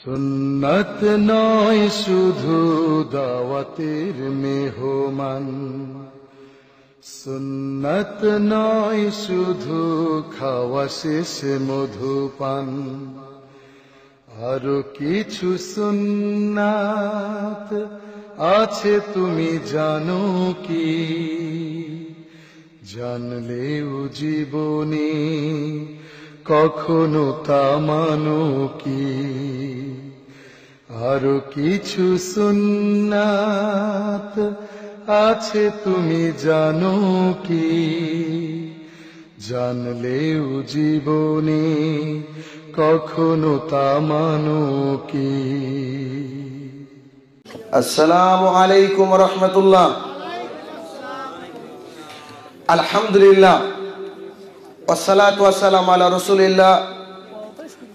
সুন্নত নয় শুধু দাওয়াতের মেহমান সুন্নত নয় শুধু খাওয়া শেষ মধুপান আর কিছু সুন্নাত আছে তুমি জানো কি জানলেও জীবনী কখনো তা মানো কি আরো কিছু সুন্নাত আছে তুমি জানো কি জানলেও জীবনে কখনো তা মানো কি আসসালামু আলাইকুম রহমতুল্লাহ আলহামদুলিল্লাহ والصلاة والسلام على رسول الله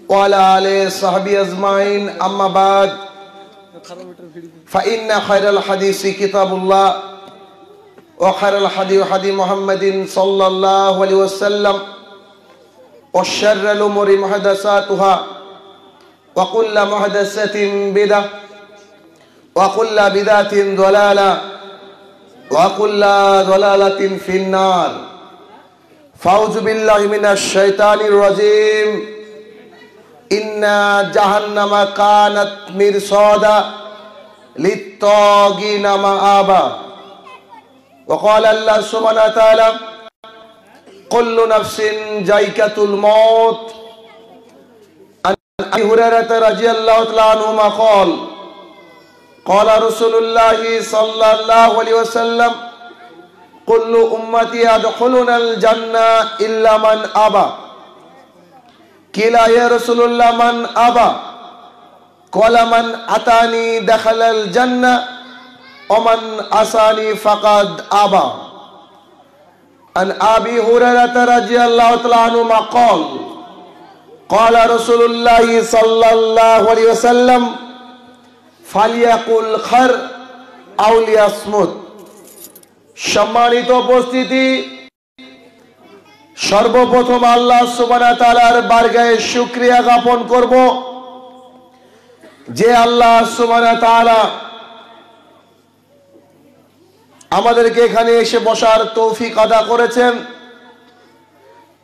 وعلى آله صحبه أجمعين أما بعد فإن خير الحديث كتاب الله وخير الحديث حديث محمد صلى الله عليه وسلم وشر الأمور محدثاتها وكل محدثة بدعة وكل بدعة ضلالة وكل ضلالة في النار بالله من الشيطان الرجيم ইন্না جهنم كانت مرصادا للطاغين مآبا وقال الله سبحانه وتعالى كل نفس جائكة الموت عن هريرة رضي الله تعالى عنهما قال قال رسول الله صلى الله عليه وسلم كل امتي يدخلون الجنه الا من ابى كلا يا رسول الله من ابى قال من اتاني دخل الجنه ومن اساني فقد ابى ان ابي هريره رضي الله تعالى عنه قال قال رسول الله صلى الله عليه وسلم فليقل خر او ليصمت সম্মানিত উপস্থিতি সর্বপ্রথম আল্লাহ সুবানা তালার বার্গায় সুক্রিয়া জ্ঞাপন করব যে আল্লাহ সুবানা তালা আমাদেরকে এখানে এসে বসার তৌফিক আদা করেছেন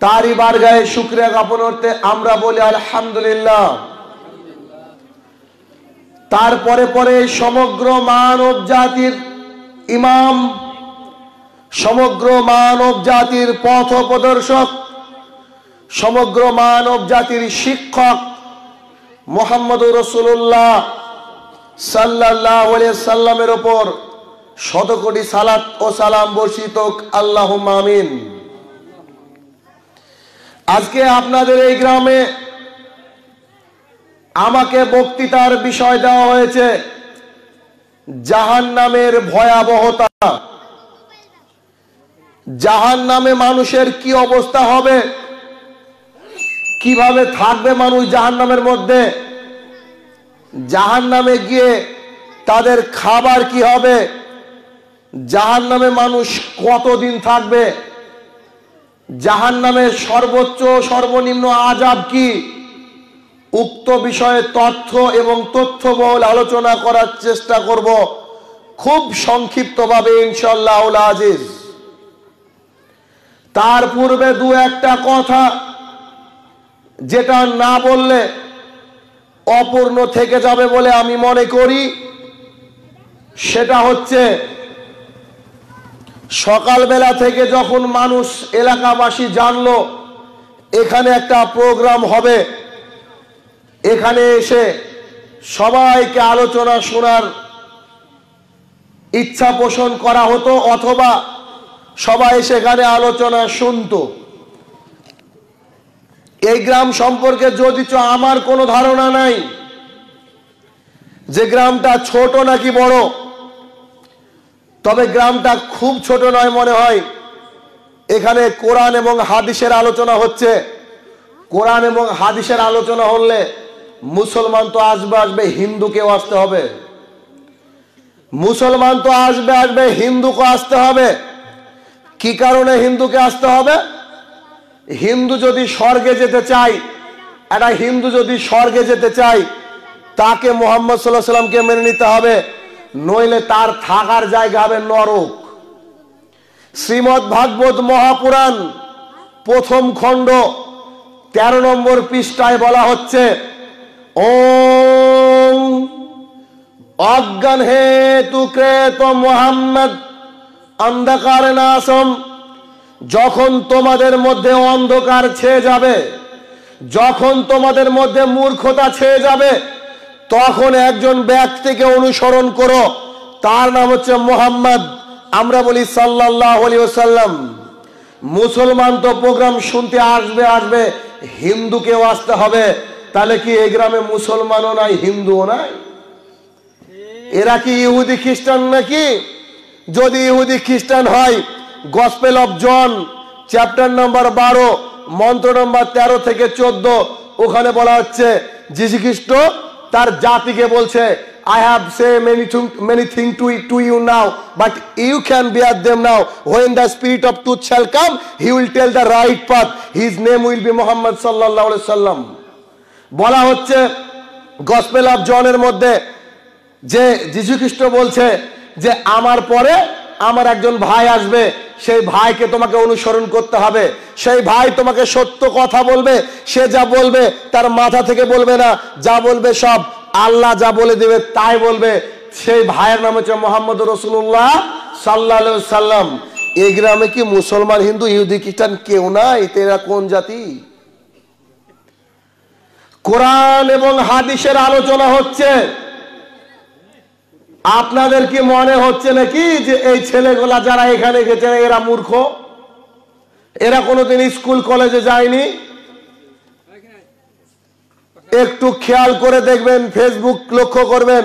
তারই বার্গায় শুক্রিয়া জ্ঞাপন করতে আমরা বলি আলহামদুলিল্লাহ তারপরে পরে সমগ্র মানব জাতির ইমাম সমগ্র মানব জাতির পথ প্রদর্শক সমগ্র মানব জাতির শিক্ষক মোহাম্মদ রসুল্লাহ সাল্লাহ সাল্লামের ওপর শত কোটি সালাত ও সালাম বর্ষিত আল্লাহ মামিন আজকে আপনাদের এই গ্রামে আমাকে বক্তৃতার বিষয় দেওয়া হয়েছে জাহান নামের ভয়াবহতা জাহান নামে মানুষের কি অবস্থা হবে কিভাবে থাকবে মানুষ জাহান নামের মধ্যে জাহান নামে গিয়ে তাদের খাবার কি হবে জাহান নামে মানুষ কতদিন থাকবে জাহান নামে সর্বোচ্চ সর্বনিম্ন আজাব কি উক্ত বিষয়ে তথ্য এবং তথ্য বহুল আলোচনা করার চেষ্টা করব খুব সংক্ষিপ্তভাবে ইনশাল্লাহ আজিজ তার পূর্বে দু একটা কথা যেটা না বললে অপূর্ণ থেকে যাবে বলে আমি মনে করি সেটা হচ্ছে সকালবেলা থেকে যখন মানুষ এলাকাবাসী জানল এখানে একটা প্রোগ্রাম হবে এখানে এসে সবাইকে আলোচনা শোনার ইচ্ছা পোষণ করা হতো অথবা সবাই সেখানে আলোচনা শুনত এই গ্রাম সম্পর্কে যদি আমার কোনো ধারণা নাই যে গ্রামটা ছোট নাকি বড় তবে গ্রামটা খুব ছোট নয় মনে হয় এখানে কোরআন এবং হাদিসের আলোচনা হচ্ছে কোরআন এবং হাদিসের আলোচনা হলে মুসলমান তো আসবে আসবে হিন্দুকেও আসতে হবে মুসলমান তো আসবে আসবে হিন্দুকে আসতে হবে কি কারণে হিন্দুকে আসতে হবে হিন্দু যদি স্বর্গে যেতে চাই একটা হিন্দু যদি স্বর্গে যেতে চাই তাকে মোহাম্মদ সাল্লাহ সাল্লামকে মেনে নিতে হবে নইলে তার থাকার জায়গা হবে নরক শ্রীমদ ভাগবত মহাপুরাণ প্রথম খণ্ড তেরো নম্বর পৃষ্ঠায় বলা হচ্ছে ও অজ্ঞান হে ক্রেত মোহাম্মদ অন্ধকার না আসম যখন তোমাদের মধ্যে অন্ধকার ছেয়ে যাবে যখন তোমাদের মধ্যে মূর্খতা ছেয়ে যাবে তখন একজন ব্যক্তিকে অনুসরণ করো তার নাম হচ্ছে মোহাম্মদ আমরা বলি সাল্লাহ সাল্লাম মুসলমান তো প্রোগ্রাম শুনতে আসবে আসবে হিন্দুকেও আসতে হবে তাহলে কি এই গ্রামে মুসলমানও নাই হিন্দুও নাই এরা কি ইহুদি খ্রিস্টান নাকি যদি ইহুদি খ্রিস্টান হয় gospel of John chapter number বারো মন্ত্র নম্বর ১৩ থেকে ১৪ ওখানে বলা হচ্ছে যীশু খ্রিস্ট তার জাতিকে বলছে I have say many thing many thing to to you now but you can bear them now when the spirit of টুথ shall come he will tell the right path his name will be Muhammad সাল্লাহ সাল্লাম বলা হচ্ছে gospel of জনের মধ্যে যে যীশু খ্রিস্ট বলছে যে আমার পরে আমার একজন ভাই আসবে সেই ভাইকে তোমাকে অনুসরণ করতে হবে সেই ভাই তোমাকে সত্য কথা বলবে সে যা বলবে তার মাথা থেকে বলবে না যা বলবে সব আল্লাহ যা বলে দেবে তাই বলবে সেই ভাইয়ের নাম হচ্ছে মোহাম্মদ রসুল্লাহ সাল্লা সাল্লাম এই গ্রামে কি মুসলমান হিন্দু ইহুদি খ্রিস্টান কেউ নাই তেরা কোন জাতি কোরআন এবং হাদিসের আলোচনা হচ্ছে আপনাদের কি মনে হচ্ছে নাকি যে এই ছেলেগুলা যারা এখানে গেছে এরা মূর্খ এরা কোনোদিন স্কুল কলেজে যায়নি একটু খেয়াল করে দেখবেন ফেসবুক লক্ষ্য করবেন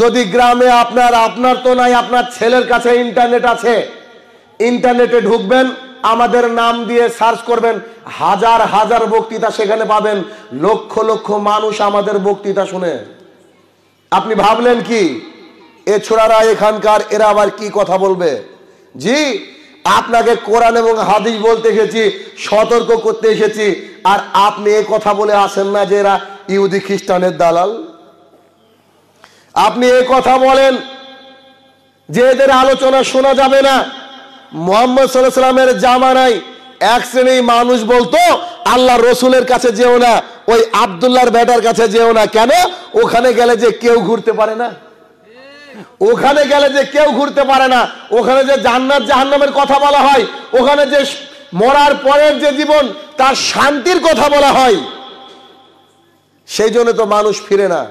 যদি গ্রামে আপনার আপনার তো নাই আপনার ছেলের কাছে ইন্টারনেট আছে ইন্টারনেটে ঢুকবেন আমাদের নাম দিয়ে সার্চ করবেন হাজার হাজার বক্তৃতা সেখানে পাবেন লক্ষ লক্ষ মানুষ আমাদের বক্তৃতা শুনে আপনি ভাবলেন কি এ ছোড়ারা এখানকার এরা আবার কি কথা বলবে জি আপনাকে কোরআন এবং হাদিস বলতে এসেছি সতর্ক করতে এসেছি আর আপনি এ কথা বলে আসেন না যে এরা ইহুদি খ্রিস্টানের দালাল আপনি এ কথা বলেন যে এদের আলোচনা শোনা যাবে না মোহাম্মদ সাল্লাহ সাল্লামের জামানায় এক শ্রেণী মানুষ বলতো আল্লাহ রসুলের কাছে যেও না ওই আবদুল্লার বেটার কাছে যেও না কেন ওখানে গেলে যে কেউ ঘুরতে পারে না ওখানে গেলে যে কেউ ঘুরতে পারে না ওখানে যে জান্নাত জাহান্নামের কথা বলা হয় ওখানে যে মরার পরের যে জীবন তার শান্তির কথা বলা হয় সেই জন্য তো মানুষ ফিরে না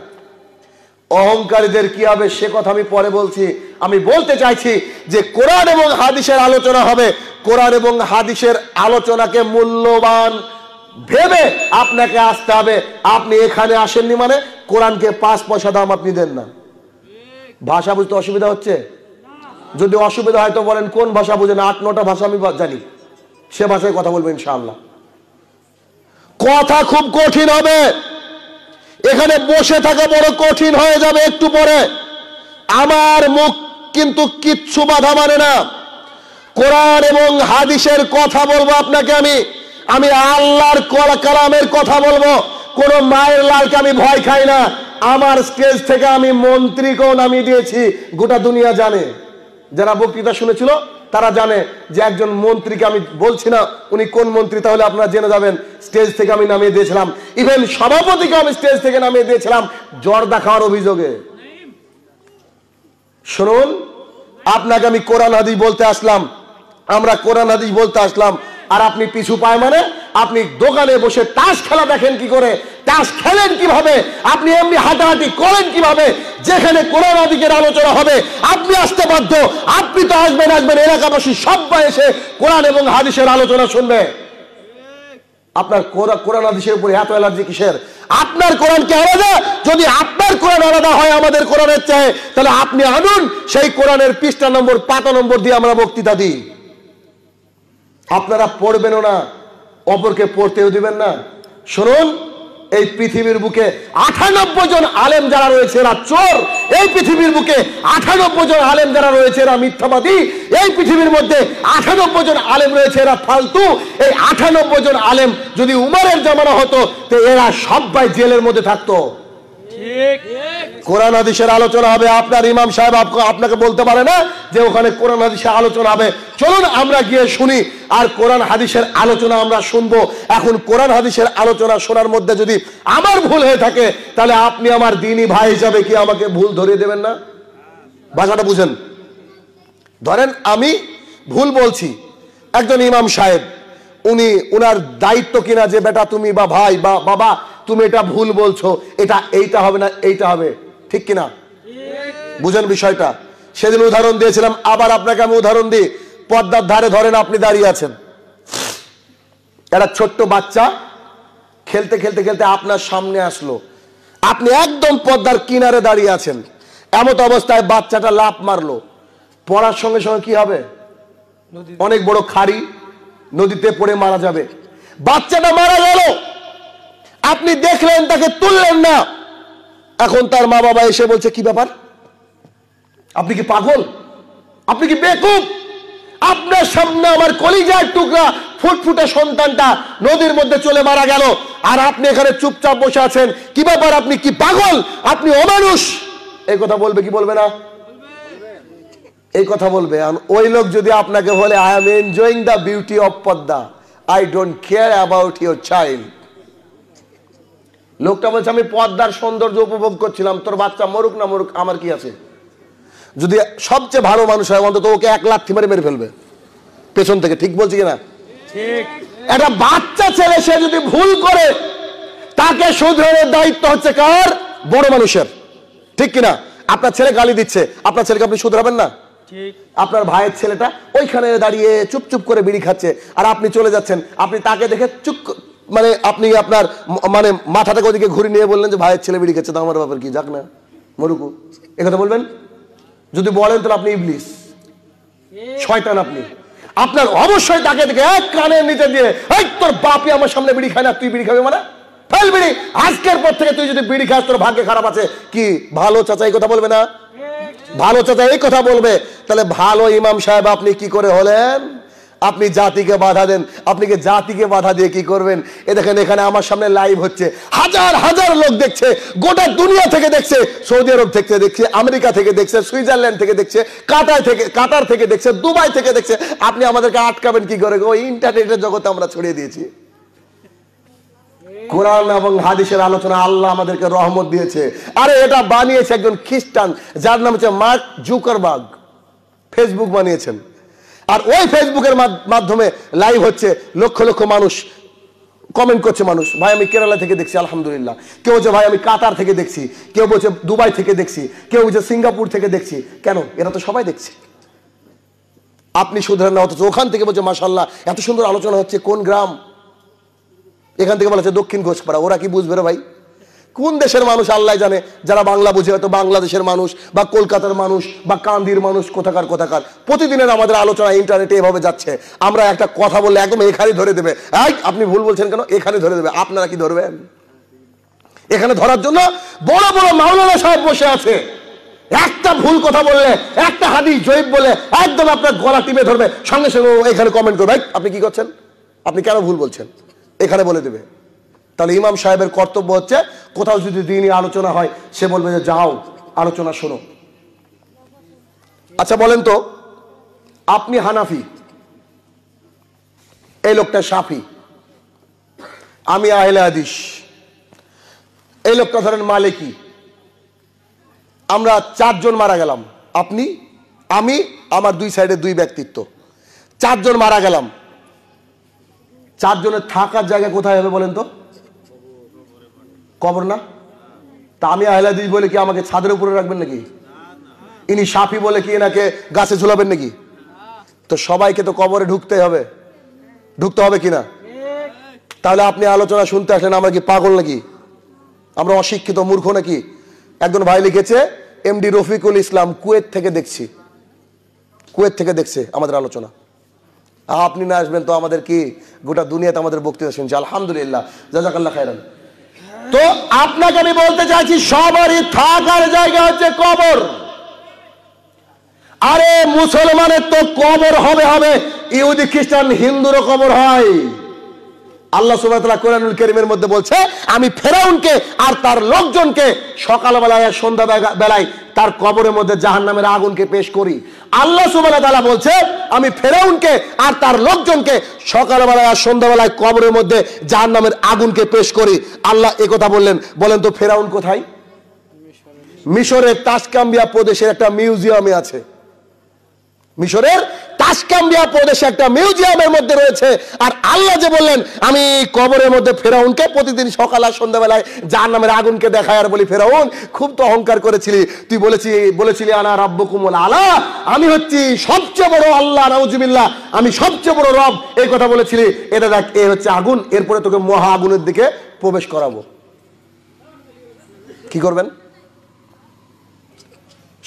অহংকারীদের কি হবে সে কথা আমি পরে বলছি আমি বলতে চাইছি যে কোরআন এবং হাদিসের আলোচনা হবে কোরআন এবং হাদিসের আলোচনাকে মূল্যবান ভেবে আপনাকে আসতে হবে আপনি এখানে আসেননি মানে কোরআনকে পাঁচ পয়সা দাম আপনি দেন না ভাষা বুঝতে অসুবিধা হচ্ছে যদি অসুবিধা হয় তো বলেন কোন ভাষা বুঝেন আট নটা ভাষা আমি জানি সে ভাষায় কথা বলবেন ইনশাআল্লাহ কথা খুব কঠিন হবে এখানে বসে থাকা বড় কঠিন হয়ে যাবে একটু পরে আমার মুখ কিন্তু কিচ্ছু বাধা মানে না কোরআন এবং হাদিসের কথা বলবো আপনাকে আমি আমি আল্লাহর কালামের কথা বলবো কোন মায়ের লালকে আমি ভয় খাই না আমার স্টেজ থেকে আমি মন্ত্রীকেও নামিয়ে দিয়েছি গোটা দুনিয়া জানে যারা বক্তৃতা শুনেছিল তারা জানে যে একজন মন্ত্রীকে আমি বলছি না উনি কোন মন্ত্রী তাহলে আপনারা জেনে যাবেন স্টেজ থেকে আমি নামিয়ে দিয়েছিলাম ইভেন সভাপতিকে আমি স্টেজ থেকে নামিয়ে দিয়েছিলাম জর্দা খাওয়ার অভিযোগে শুনুন আপনাকে আমি কোরআন হাদিস বলতে আসলাম আমরা কোরআন হাদিস বলতে আসলাম আর আপনি পিছু পায় মানে আপনি দোকানে বসে তাস খেলা দেখেন কি করে তাস খেলেন কিভাবে আপনি এমনি হাঁটাহাঁটি করেন কিভাবে যেখানে কোরআন দিকের আলোচনা হবে আপনি আসতে বাধ্য আপনি তো আসবেন আসবেন এলাকাবাসী সবাই এসে কোরআন এবং হাদিসের আলোচনা শুনবে আপনার কোরআন হাদিসের উপরে এত অ্যালার্জি কিসের আপনার কোরআনকে আলাদা যদি আপনার কোরআন আলাদা হয় আমাদের কোরআনের চায় তাহলে আপনি আনুন সেই কোরআনের পৃষ্ঠা নম্বর পাতা নম্বর দিয়ে আমরা বক্তৃতা দিই আপনারা পড়বেনও না অপরকে পড়তেও দিবেন না শুনুন এই পৃথিবীর বুকে আঠানব্বই জন আলেম যারা রয়েছে এরা চোর এই পৃথিবীর বুকে আঠানব্বই জন আলেম যারা রয়েছে এরা মিথ্যাবাদী এই পৃথিবীর মধ্যে আঠানব্বই জন আলেম রয়েছে এরা ফালতু এই আঠানব্বই জন আলেম যদি উমারের জমানো হতো তো এরা সবাই জেলের মধ্যে থাকতো কোরআন হাদিসের আলোচনা হবে আপনার ইমাম সাহেব আপনাকে বলতে পারে না যে ওখানে কোরআন হাদিসের আলোচনা হবে চলুন আমরা গিয়ে শুনি আর কোরআন হাদিসের আলোচনা আমরা শুনবো এখন কোরআন হাদিসের আলোচনা শোনার মধ্যে যদি আমার ভুল হয়ে থাকে তাহলে আপনি আমার দিনই ভাই হিসাবে কি আমাকে ভুল ধরিয়ে দেবেন না ভাষাটা বুঝেন ধরেন আমি ভুল বলছি একজন ইমাম সাহেব উনি উনার দায়িত্ব কিনা যে বেটা তুমি বা ভাই বা বাবা তুমি এটা ভুল বলছো এটা এইটা হবে না এইটা হবে ঠিক কিনা বুঝেন বিষয়টা সেদিন উদাহরণ দিয়েছিলাম আবার আপনাকে আমি উদাহরণ দিই পদ্মার ধারে ধরেন আপনি দাঁড়িয়ে আছেন একটা ছোট্ট বাচ্চা খেলতে খেলতে খেলতে আপনার সামনে আসলো আপনি একদম পদ্মার কিনারে দাঁড়িয়ে আছেন এমত অবস্থায় বাচ্চাটা লাভ মারলো পড়ার সঙ্গে সঙ্গে কি হবে অনেক বড় খাড়ি নদীতে পড়ে মারা যাবে বাচ্চাটা মারা গেল আপনি দেখলেন তাকে তুললেন না এখন তার মা বাবা এসে বলছে কি ব্যাপার আপনি কি পাগল আপনি কি বেকুব আপনার সামনে আমার কলিজার টুকরা ফুটফুটে সন্তানটা নদীর মধ্যে চলে মারা গেল আর আপনি এখানে চুপচাপ বসে আছেন কি ব্যাপার আপনি কি পাগল আপনি অমানুষ এই কথা বলবে কি বলবে না এই কথা বলবে ওই লোক যদি আপনাকে বলে I am enjoying the beauty of Padma I don't care about your child লোকটা বলছে আমি পদ্মার সৌন্দর্য উপভোগ করছিলাম তোর বাচ্চা মরুক না মরুক আমার কি আছে যদি সবচেয়ে ভালো মানুষ হয় অন্তত ওকে এক লাখ থিমারে মেরে ফেলবে পেছন থেকে ঠিক বলছি কিনা একটা বাচ্চা ছেলে সে যদি ভুল করে তাকে শুধরানোর দায়িত্ব হচ্ছে কার বড় মানুষের ঠিক কিনা আপনার ছেলে গালি দিচ্ছে আপনার ছেলেকে আপনি শুধরাবেন না আপনার ভাইয়ের ছেলেটা ওইখানে দাঁড়িয়ে চুপচুপ করে বিড়ি খাচ্ছে আর আপনি চলে যাচ্ছেন আপনি তাকে দেখে চুপ মানে আপনি আপনার মানে মাথাটাকে ওদিকে ঘুরে নিয়ে বললেন যে ভাইয়ের ছেলে বিড়ি খাচ্ছে তো আমার ব্যাপার কি যাক না মরুকু কথা বলবেন যদি বলেন তাহলে আপনি ইবলিস শয়তান আপনি আপনার অবশ্যই তাকে দেখে এক কানের নিচে দিয়ে এই তোর বাপি আমার সামনে বিড়ি খায় না তুই বিড়ি খাবে মানে ফেল বিড়ি আজকের পর থেকে তুই যদি বিড়ি খাস তোর ভাগ্যে খারাপ আছে কি ভালো চাচা এই কথা বলবে না ভালো চাচা এই কথা বলবে তাহলে ভালো ইমাম সাহেব আপনি কি করে হলেন আপনি জাতিকে বাধা দেন আপনি কি জাতিকে বাধা দিয়ে কি করবেন এ দেখেন এখানে আমার সামনে লাইভ হচ্ছে হাজার হাজার লোক দেখছে গোটা দুনিয়া থেকে দেখছে সৌদি আরব থেকে দেখছে আমেরিকা থেকে দেখছে সুইজারল্যান্ড থেকে দেখছে কাতার থেকে কাতার থেকে দেখছে দুবাই থেকে দেখছে আপনি আমাদেরকে আটকাবেন কি করে ওই ইন্টারনেটের জগতে আমরা ছড়িয়ে দিয়েছি কোরআন এবং হাদিসের আলোচনা আল্লাহ আমাদেরকে রহমত দিয়েছে আরে এটা বানিয়েছে একজন খ্রিস্টান যার নাম হচ্ছে মার্ক জুকারবাগ ফেসবুক বানিয়েছেন আর ওই ফেসবুকের মাধ্যমে লাইভ হচ্ছে লক্ষ লক্ষ মানুষ কমেন্ট করছে মানুষ ভাই আমি কেরালা থেকে দেখছি আলহামদুলিল্লাহ কেউ বলছে ভাই আমি কাতার থেকে দেখছি কেউ বলছে দুবাই থেকে দেখছি কেউ বলছে সিঙ্গাপুর থেকে দেখছি কেন এরা তো সবাই দেখছে আপনি শুধরেন না অথচ ওখান থেকে বলছে মাসাল্লাহ এত সুন্দর আলোচনা হচ্ছে কোন গ্রাম এখান থেকে বলা হচ্ছে দক্ষিণ ঘোষপাড়া ওরা কি বুঝবে রে ভাই কোন দেশের মানুষ আল্লাহ জানে যারা বাংলা বুঝে হয়তো বাংলাদেশের মানুষ বা কলকাতার মানুষ বা কান্দির মানুষ কোথাকার কোথাকার প্রতিদিনের আমাদের আলোচনা ইন্টারনেটে এভাবে যাচ্ছে আমরা একটা কথা বললে একদম এখানে ধরে দেবে এই আপনি ভুল বলছেন কেন এখানে ধরে দেবে আপনারা কি ধরবেন এখানে ধরার জন্য বড় বড় মাওলানা সাহেব বসে আছে একটা ভুল কথা বললে একটা হাদি জৈব বলে একদম আপনার গলা টিপে ধরবে সঙ্গে সঙ্গে এখানে কমেন্ট করবে আপনি কি করছেন আপনি কেন ভুল বলছেন এখানে বলে দেবে তাহলে ইমাম সাহেবের কর্তব্য হচ্ছে কোথাও যদি দিনই আলোচনা হয় সে বলবে যে যাও আলোচনা শোনো আচ্ছা বলেন তো আপনি হানাফি এই লোকটা সাফি আমি আহলে আদিস এই লোকটা ধরেন মালিকি আমরা চারজন মারা গেলাম আপনি আমি আমার দুই সাইডে দুই ব্যক্তিত্ব চারজন মারা গেলাম চারজনের থাকার জায়গা কোথায় হবে বলেন তো কবর না তা আমি আহলাদি বলে কি আমাকে ছাদের উপরে রাখবেন নাকি ইনি সাফি বলে কি এনাকে গাছে ঝুলাবেন নাকি তো সবাইকে তো কবরে ঢুকতে হবে ঢুকতে হবে কিনা তাহলে আপনি আলোচনা শুনতে আসলেন আমরা কি পাগল নাকি আমরা অশিক্ষিত মূর্খ নাকি একজন ভাই লিখেছে এমডি রফিকুল ইসলাম কুয়েত থেকে দেখছি কুয়েত থেকে দেখছে আমাদের আলোচনা আপনি না আসবেন তো আমাদের কি গোটা দুনিয়াতে আমাদের বক্তৃতা শুনছি আলহামদুলিল্লাহ জাজাকাল্লা খায়রান তো আপনাকে আমি বলতে চাইছি সবারই থাকার জায়গা হচ্ছে কবর আরে মুসলমানের তো কবর হবে হবে ইহুদি খ্রিস্টান হিন্দুরও কবর হয় আল্লাহ সুবাহ কোরআনুল করিমের মধ্যে বলছে আমি ফেরাউনকে আর তার লোকজনকে সকালবেলায় সন্ধ্যা বেলায় তার কবরের মধ্যে জাহান নামের আগুনকে পেশ করি আল্লাহ সুবাহ তালা বলছে আমি ফেরাউনকে আর তার লোকজনকে সকালবেলায় আর সন্ধ্যাবেলায় কবরের মধ্যে জাহান নামের আগুনকে পেশ করি আল্লাহ কথা বললেন বলেন তো ফেরাউন কোথায় মিশরের তাসকাম্বিয়া প্রদেশের একটা মিউজিয়ামে আছে মিশরের আশকাম্বিয়া প্রদেশে একটা মিউজিয়ামের মধ্যে রয়েছে আর আল্লাহ যে বললেন আমি কবরের মধ্যে ফেরাউনকে প্রতিদিন সকাল আর সন্ধ্যাবেলায় যার নামের আগুনকে দেখায় আর বলি ফেরাউন খুব তো অহংকার করেছিলি তুই বলেছি বলেছিলি আনা রাব্য কুমল আলা আমি হচ্ছি সবচেয়ে বড় আল্লাহ রাউজিবিল্লা আমি সবচেয়ে বড় রব এই কথা বলেছিলি এটা দেখ এ হচ্ছে আগুন এরপরে তোকে মহা আগুনের দিকে প্রবেশ করাবো কি করবেন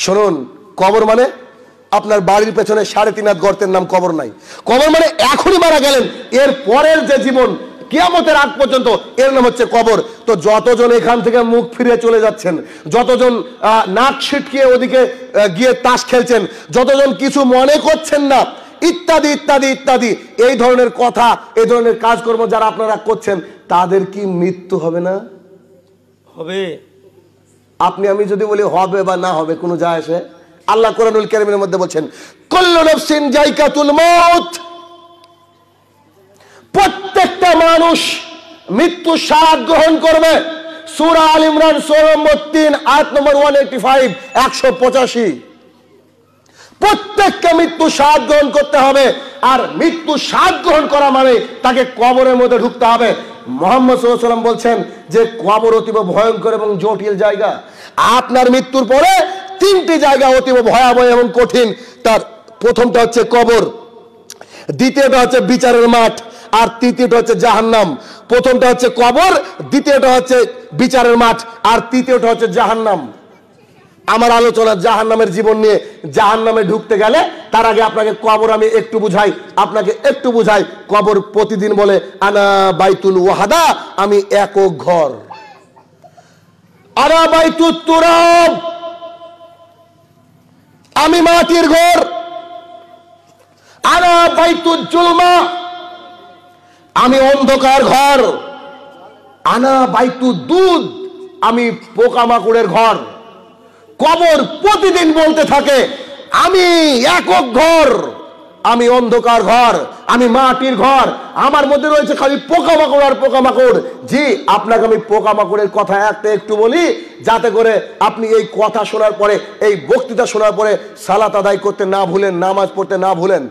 শুনুন কবর মানে আপনার বাড়ির পেছনে সাড়ে তিন হাত গর্তের নাম কবর নাই কবর মানে এখনই মারা গেলেন এর পরের যে জীবন কিয়ামতের আগ পর্যন্ত এর নাম হচ্ছে কবর তো যতজন এখান থেকে মুখ ফিরে চলে যাচ্ছেন যতজন নাক ছিটকিয়ে ওদিকে গিয়ে তাস খেলছেন যতজন কিছু মনে করছেন না ইত্যাদি ইত্যাদি ইত্যাদি এই ধরনের কথা এই ধরনের কাজকর্ম যারা আপনারা করছেন তাদের কি মৃত্যু হবে না হবে আপনি আমি যদি বলি হবে বা না হবে কোনো যায় আসে আল্লাহ কোরআনুল কেরিমের মধ্যে বলছেন কল্লনফসিন জাইকাতুল মত প্রত্যেকটা মানুষ মৃত্যু স্বাদ গ্রহণ করবে সুরা আল ইমরান ষোলো নম্বর তিন আট নম্বর ওয়ান এইটি ফাইভ একশো পঁচাশি প্রত্যেককে মৃত্যু স্বাদ গ্রহণ করতে হবে আর মৃত্যু স্বাদ গ্রহণ করা মানে তাকে কবরের মধ্যে ঢুকতে হবে মোহাম্মদ সাল্লাম বলছেন যে কবর অতীব ভয়ঙ্কর এবং জটিল জায়গা আপনার মৃত্যুর পরে তিনটি জায়গা অতীব ভয়াবহ এবং কঠিন তার প্রথমটা হচ্ছে কবর দ্বিতীয়টা হচ্ছে বিচারের মাঠ আর তৃতীয়টা হচ্ছে জাহান্নাম প্রথমটা হচ্ছে কবর দ্বিতীয়টা হচ্ছে বিচারের মাঠ আর তৃতীয়টা হচ্ছে জাহান্নাম আমার আলোচনা জাহান নামের জীবন নিয়ে জাহান নামে ঢুকতে গেলে তার আগে আপনাকে কবর আমি একটু বুঝাই আপনাকে একটু বুঝাই কবর প্রতিদিন বলে আনা বাইতুল ওয়াহাদা আমি একক ঘর আনা বাইতুল তুরাব আমি মাটির ঘর আনা বাইতুজ্জুলমা আমি অন্ধকার ঘর আনা বাইতু দুধ আমি পোকামাকুড়ের ঘর কবর প্রতিদিন বলতে থাকে আমি একক ঘর আমি অন্ধকার ঘর আমি মাটির ঘর আমার মধ্যে রয়েছে খালি পোকামাকড় আর পোকামাকড় জি আপনাকে আমি পোকামাকড়ের কথা একটা একটু বলি যাতে করে আপনি এই কথা শোনার পরে এই বক্তৃতা শোনার পরে সালাত আদায় করতে না ভুলেন নামাজ পড়তে না ভুলেন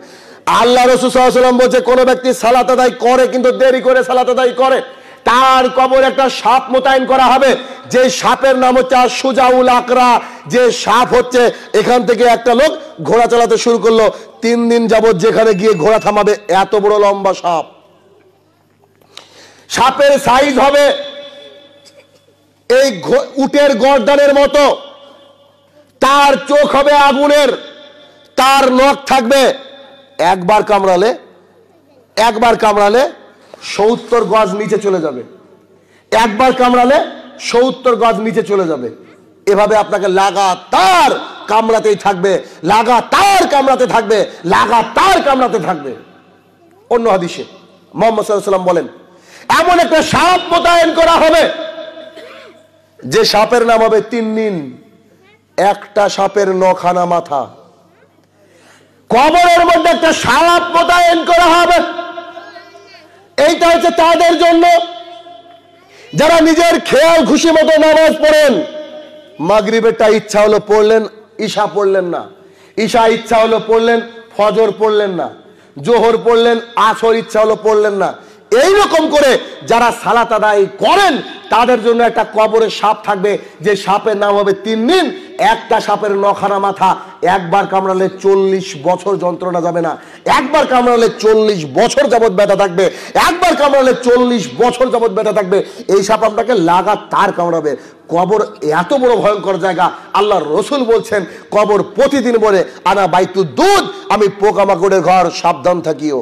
আল্লাহ রসুল সাল্লাম বলছে কোনো ব্যক্তি সালাত আদায় করে কিন্তু দেরি করে সালাত আদায় করে তার কবর একটা সাপ মোতায়েন করা হবে যে সাপের নাম হচ্ছে সুজাউল আকরা যে সাপ হচ্ছে এখান থেকে একটা লোক ঘোড়া চালাতে শুরু করলো তিন দিন যাবৎ যেখানে গিয়ে ঘোড়া থামাবে এত বড় লম্বা সাপ সাপের সাইজ হবে এই উটের গর্দানের মতো তার চোখ হবে আগুনের তার নখ থাকবে একবার কামড়ালে একবার কামড়ালে সত্তর গজ নিচে চলে যাবে একবার কামড়ালে সত্তর গজ নিচে চলে যাবে এভাবে আপনাকে লাগাতার কামড়াতেই থাকবে লাগাতার কামড়াতে থাকবে লাগাতার কামড়াতে থাকবে অন্য হাদিসে মোহাম্মদ সাল্লাম বলেন এমন একটা সাপ মোতায়েন করা হবে যে সাপের নাম হবে তিন নিন একটা সাপের নখানা মাথা কবরের মধ্যে একটা সাপ মোতায়েন করা হবে এইটা হচ্ছে তাদের জন্য যারা নিজের খেয়াল খুশি মতো নামাজ পড়েন মাগরিবেরটা ইচ্ছা হলো পড়লেন ঈশা পড়লেন না ঈশা ইচ্ছা হলো পড়লেন ফজর পড়লেন না জোহর পড়লেন আসর ইচ্ছা হলো পড়লেন না এই রকম করে যারা সালাত আদায় করেন তাদের জন্য একটা কবরে সাপ থাকবে যে সাপের নাম হবে তিন দিন একটা সাপের নখানা মাথা একবার কামড়ালে চল্লিশ বছর যন্ত্রণা যাবে না একবার কামড়ালে চল্লিশ বছর যাবৎ ব্যথা থাকবে একবার কামড়ালে চল্লিশ বছর যাবৎ ব্যথা থাকবে এই সাপ আপনাকে লাগাতার কামড়াবে কবর এত বড় ভয়ঙ্কর জায়গা আল্লাহ রসুল বলছেন কবর প্রতিদিন বলে আনা বাইতু দুধ আমি পোকামাকড়ের ঘর সাবধান থাকিও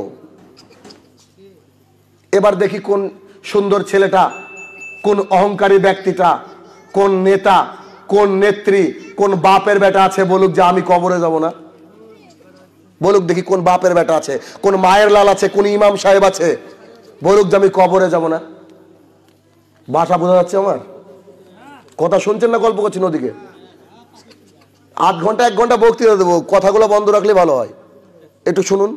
এবার দেখি কোন সুন্দর ছেলেটা কোন অহংকারী ব্যক্তিটা কোন নেতা কোন নেত্রী কোন বাপের বেটা আছে বলুক যে আমি কবরে যাব না বলুক দেখি কোন বাপের বেটা আছে কোন মায়ের লাল আছে কোন ইমাম সাহেব আছে বলুক যে আমি কবরে যাব না বাসা বোঝা যাচ্ছে আমার কথা শুনছেন না গল্প করছেন ওদিকে আধ ঘন্টা এক ঘন্টা বক্তৃতা দেবো কথাগুলো বন্ধ রাখলে ভালো হয় একটু শুনুন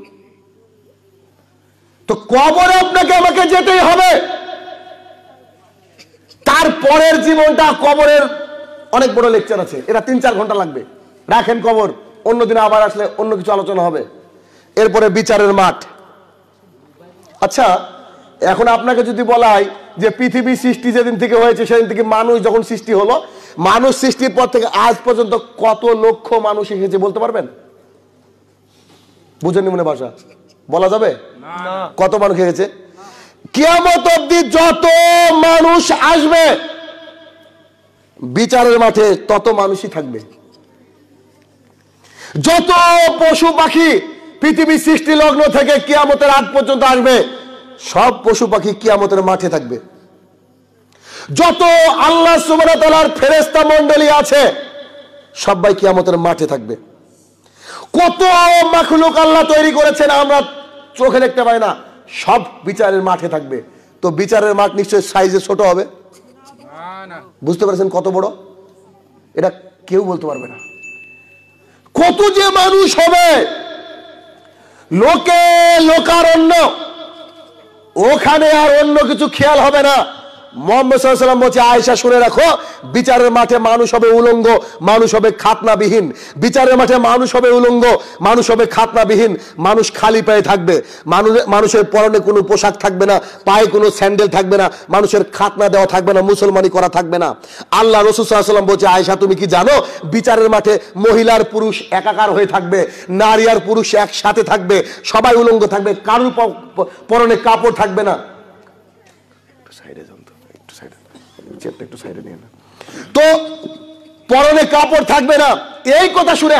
তো কবরে আপনাকে আমাকে যেতেই হবে তার পরের জীবনটা কবরের অনেক বড় লেকচার আছে এটা তিন চার ঘন্টা লাগবে রাখেন কবর অন্যদিন আবার আসলে অন্য কিছু আলোচনা হবে এরপরে বিচারের মাঠ আচ্ছা এখন আপনাকে যদি বলা হয় যে পৃথিবী সৃষ্টি যেদিন থেকে হয়েছে সেদিন থেকে মানুষ যখন সৃষ্টি হলো মানুষ সৃষ্টির পর থেকে আজ পর্যন্ত কত লক্ষ মানুষ এসেছে বলতে পারবেন বুঝেননি মনে ভাষা বলা যাবে কত মানুষ এসেছে কিয়ামত অব্দি যত মানুষ আসবে বিচারের মাঠে তত মানুষই থাকবে যত পশু পাখি পৃথিবী সৃষ্টি লগ্ন থেকে কিয়ামতের আগ পর্যন্ত আসবে সব পশু পাখি কিয়ামতের মাঠে থাকবে যত আল্লাহ সুবাহ ফেরেস্তা মন্ডলী আছে সবাই কিয়ামতের মাঠে থাকবে কত মাখলুক আল্লাহ তৈরি করেছেন আমরা চোখে দেখতে পাই না সব বিচারের মাঠে থাকবে তো বিচারের মাঠ নিশ্চয়ই সাইজে ছোট হবে বুঝতে পেরেছেন কত বড় এটা কেউ বলতে পারবে না কত যে মানুষ হবে লোকে লোকার অন্য ওখানে আর অন্য কিছু খেয়াল হবে না মোহাম্মদ সাল্লাম বলছে আয়সা শুনে রাখো বিচারের মাঠে মানুষ হবে উলঙ্গ মানুষ হবে খাতনাবিহীন বিচারের মাঠে মানুষ হবে উলঙ্গ মানুষ হবে খাতনাবিহীন মানুষ খালি পায়ে থাকবে মানুষ মানুষের পরনে কোনো পোশাক থাকবে না পায়ে কোনো স্যান্ডেল থাকবে না মানুষের খাতনা দেওয়া থাকবে না মুসলমানি করা থাকবে না আল্লাহ রসুল সাল্লাম বলছে আয়সা তুমি কি জানো বিচারের মাঠে মহিলার পুরুষ একাকার হয়ে থাকবে নারী আর পুরুষ একসাথে থাকবে সবাই উলঙ্গ থাকবে কারুর পরনে কাপড় থাকবে না একটু সাইডে নিয়ে তো পরনে কাপড় থাকবে না এই কথা শুনে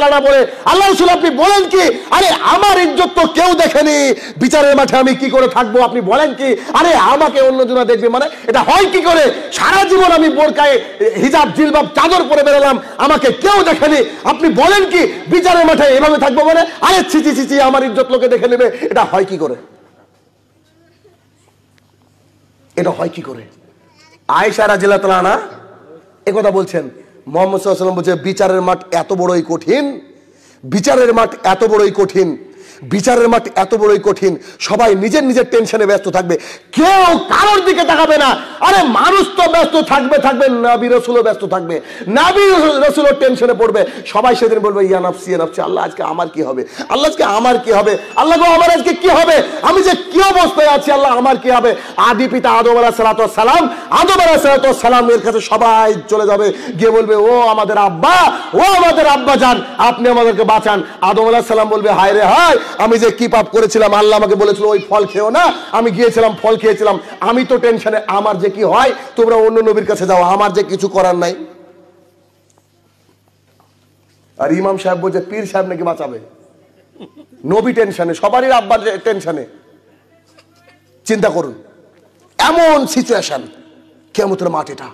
তারা বলে আল্লাহ রসুল আপনি বলেন কি আরে আমার ইজ্জত তো কেউ দেখেনি বিচারের মাঠে আমি কি করে থাকবো আপনি বলেন কি আরে আমাকে অন্যজনা দেখবে মানে এটা হয় কি করে সারা জীবন আমি বোরকায় হিজাব জিলবাব চাদর পরে বেরোলাম আমাকে কেউ দেখেনি আপনি বলেন কি বিচারের মাঠে এভাবে থাকবো মানে আরে ছিচি ছিচি আমার ইজ্জত লোকে দেখে নেবে এটা হয় কি করে এটা হয় কি করে আয়সা রাজিলা তালানা একথা বলছেন মোহাম্মদ সাল্লাম বলছে বিচারের মাঠ এত বড়ই কঠিন বিচারের মাঠ এত বড়ই কঠিন বিচারের মাঠ এত বড়ই কঠিন সবাই নিজের নিজের টেনশনে ব্যস্ত থাকবে কেউ কারোর দিকে তাকাবে না আরে মানুষ তো ব্যস্ত থাকবে থাকবে নাবি রসুলও ব্যস্ত থাকবে নাবি রসুলও টেনশনে পড়বে সবাই সেদিন বলবে ইয়া নাফসি ইয়া নাফসি আল্লাহ আজকে আমার কি হবে আল্লাহ আজকে আমার কি হবে আল্লাহ গো আমার আজকে কি হবে আমি যে কি অবস্থায় আছি আল্লাহ আমার কি হবে আদি পিতা আদম আলাহ সালাত সালাম আদম আলাহ সালাত সালাম এর কাছে সবাই চলে যাবে গিয়ে বলবে ও আমাদের আব্বা ও আমাদের আব্বা যান আপনি আমাদেরকে বাঁচান আদম আলাহ সালাম বলবে হায় রে হায় আমি যে কি পাপ করেছিলাম আল্লাহ আমাকে বলেছিল ওই ফল খেও না আমি গিয়েছিলাম ফল খেয়েছিলাম আমি তো টেনশনে আমার যে কি হয় তোমরা অন্য নবীর কাছে যাও আমার যে কিছু করার নাই আর ইমাম সাহেব বলছে পীর সাহেব নাকি বাঁচাবে নবী টেনশনে সবারই আব্বার টেনশনে চিন্তা করুন এমন সিচুয়েশন কেমতের এটা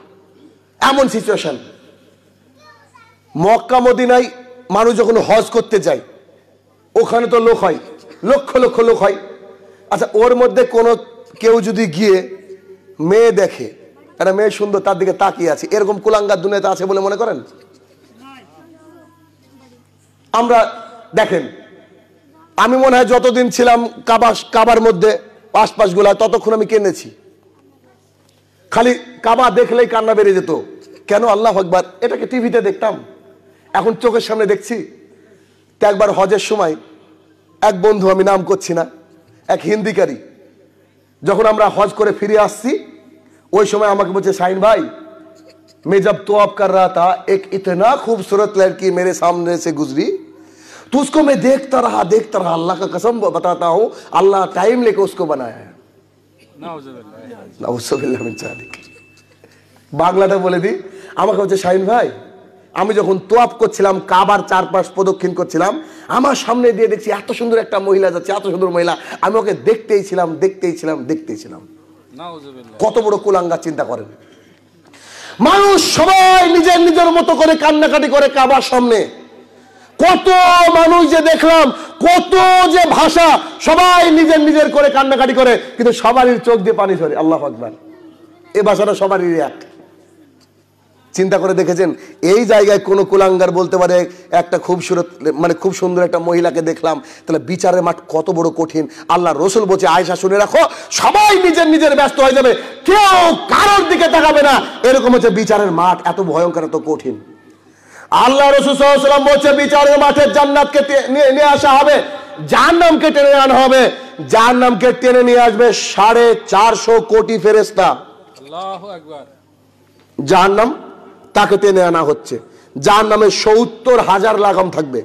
এমন সিচুয়েশন মক্কা মদিনায় মানুষ যখন হজ করতে যায় ওখানে তো লোক হয় লক্ষ লক্ষ লোক হয় আচ্ছা ওর মধ্যে কোনো কেউ যদি গিয়ে মেয়ে দেখে একটা মেয়ে সুন্দর তার দিকে তাকিয়ে আছে এরকম কুলাঙ্গার দুনিয়াতে আছে বলে মনে করেন আমরা দেখেন আমি মনে হয় যতদিন ছিলাম কাবাস কাবার মধ্যে গুলা ততক্ষণ আমি কেনেছি খালি কাবা দেখলেই কান্না বেড়ে যেত কেন আল্লাহ আকবার এটাকে টিভিতে দেখতাম এখন চোখের সামনে দেখছি একবার হজের সময় এক বন্ধু আমি নাম করছি না এক হিন্দিকারী যখন আমরা হজ করে ফিরে আসছি ওই সময় আমাকে বলছে সাইন ভাই মে জব তো কর রা তা এক ইতনা খুবসুরত লড়কি মেরে সামনে সে গুজরি তুসকো মে দেখতা রাহা দেখতা রাহা আল্লাহ কা কসম বাতাতা হুম আল্লাহ টাইম লেকে উসকো বানায় হ্যায় বাংলাটা বলে দি আমাকে হচ্ছে শাহিন ভাই আমি যখন তোয়াপ করছিলাম কাবার চারপাশ প্রদক্ষিণ করছিলাম আমার সামনে দিয়ে দেখছি এত সুন্দর একটা মহিলা যাচ্ছে এত সুন্দর মহিলা আমি ওকে দেখতেই ছিলাম দেখতেই ছিলাম দেখতেই ছিলাম কত বড় কুলাঙ্গা চিন্তা করেন মানুষ সবাই নিজের নিজের মতো করে কান্নাকাটি করে কাবার সামনে কত মানুষ যে দেখলাম কত যে ভাষা সবাই নিজের নিজের করে কান্নাকাটি করে কিন্তু সবারই চোখ দিয়ে পানি ঝরে আল্লাহ আকবর এ ভাষাটা সবারই এক চিন্তা করে দেখেছেন এই জায়গায় কোনো কুলাঙ্গার বলতে পারে একটা খুব সুরত মানে খুব সুন্দর একটা মহিলাকে দেখলাম তাহলে বিচারের মাঠ কত বড় কঠিন আল্লাহ রসুল বলছে আয়সা শুনে রাখো সবাই নিজের নিজের ব্যস্ত হয়ে যাবে কেউ কারোর দিকে তাকাবে না এরকম হচ্ছে বিচারের মাঠ এত ভয়ঙ্কর এত কঠিন আল্লাহ রসুলাম বলছে বিচারের মাঠে জান্নাতকে নিয়ে আসা হবে যার নামকে টেনে আনা হবে যার নামকে টেনে নিয়ে আসবে সাড়ে চারশো কোটি ফেরেস্তা জাহান্নাম তাকে টেনে আনা হচ্ছে যার নামে সত্তর হাজার লাগাম থাকবে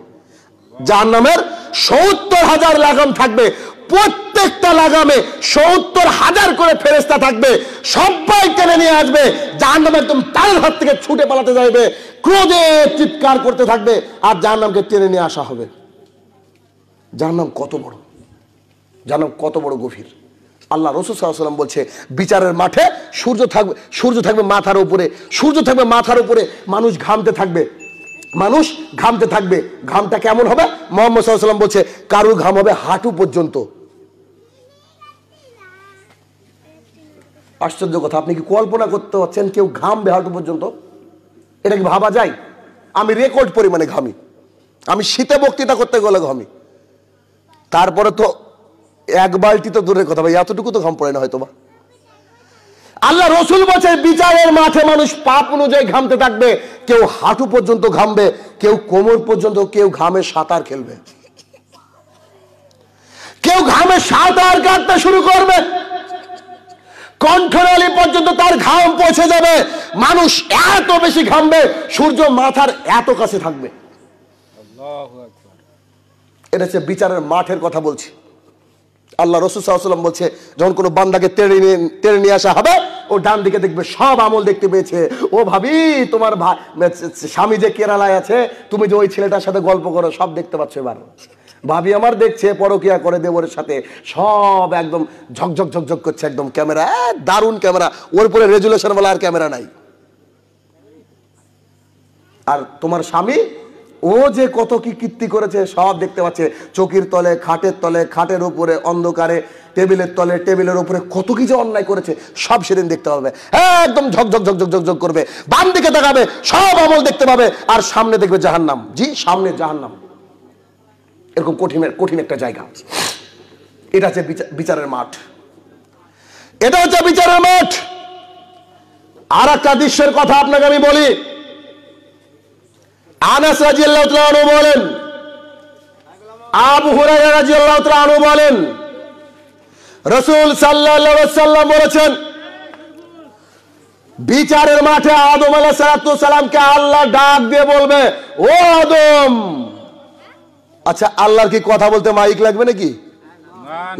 যার নামের সত্তর হাজার লাগাম থাকবে প্রত্যেকটা লাগামে সত্তর হাজার করে ফেরেস্তা থাকবে সবাই টেনে নিয়ে আসবে যার নামে একদম তাদের হাত থেকে ছুটে পালাতে যাবে ক্রোধে চিৎকার করতে থাকবে আর যার নামকে টেনে নিয়ে আসা হবে যার নাম কত বড় যার নাম কত বড় গভীর আল্লাহ রসুল সাল্লাম বলছে বিচারের মাঠে সূর্য থাকবে সূর্য থাকবে মাথার উপরে সূর্য থাকবে মাথার উপরে মানুষ ঘামতে থাকবে মানুষ ঘামতে থাকবে ঘামটা কেমন হবে মোহাম্মদ সাল্লাম বলছে কারুর ঘাম হবে হাঁটু পর্যন্ত আশ্চর্য কথা আপনি কি কল্পনা করতে পারছেন কেউ ঘামবে হাঁটু পর্যন্ত এটা কি ভাবা যায় আমি রেকর্ড পরিমাণে ঘামি আমি শীতে বক্তৃতা করতে গেলে ঘামি তারপরে তো এক বালতি তো দূরের কথা ভাই এতটুকু তো ঘাম পড়ে না হয়তো বা আল্লাহ রসুল বলছে বিচারের মাঠে মানুষ পাপ অনুযায়ী ঘামতে থাকবে কেউ হাঁটু পর্যন্ত ঘামবে কেউ কোমর পর্যন্ত কেউ ঘামে সাঁতার খেলবে কেউ ঘামে সাঁতার কাটতে শুরু করবে কণ্ঠনালি পর্যন্ত তার ঘাম পৌঁছে যাবে মানুষ এত বেশি ঘামবে সূর্য মাথার এত কাছে থাকবে এটা হচ্ছে বিচারের মাঠের কথা বলছি আল্লাহ রসুল সাহসাল্লাম বলছে যখন কোনো বান্দাকে তেড়ে নিয়ে তেড়ে নিয়ে আসা হবে ও ডান দিকে দেখবে সব আমল দেখতে পেয়েছে ও ভাবি তোমার স্বামী যে কেরালায় আছে তুমি যে ওই ছেলেটার সাথে গল্প করো সব দেখতে পাচ্ছ এবার ভাবি আমার দেখছে পরকিয়া করে দেবরের সাথে সব একদম ঝকঝক ঝকঝক করছে একদম ক্যামেরা দারুণ ক্যামেরা ওর পরে রেজুলেশন বলা আর ক্যামেরা নাই আর তোমার স্বামী ও যে কত কি কীর্তি করেছে সব দেখতে পাচ্ছে চকির তলে খাটের তলে খাটের উপরে অন্ধকারে টেবিলের তলে টেবিলের উপরে কত কি যে অন্যায় করেছে সব সেদিন দেখতে পাবে একদম ঝকঝক ঝকঝক ঝকঝক করবে বাম দিকে দেখাবে সব আমল দেখতে পাবে আর সামনে দেখবে জাহান্নাম জি সামনে জাহান্নাম এরকম কঠিন কঠিন একটা জায়গা এটা হচ্ছে বিচারের মাঠ এটা হচ্ছে বিচারের মাঠ আর একটা দৃশ্যের কথা আপনাকে আমি বলি আনাস রাজিয়াল্লাহু তাআলা বলেন আবু হুরায়রা রাজিয়াল্লাহু তাআলা বলেন রাসূল সাল্লাল্লাহু আলাইহি সাল্লাম বলেছেন বিচারের মাঠে আদম আলাহ সালামকে আল্লাহ ডাক দিয়ে বলবে ও আদম আচ্ছা আল্লাহর কি কথা বলতে মাইক লাগবে নাকি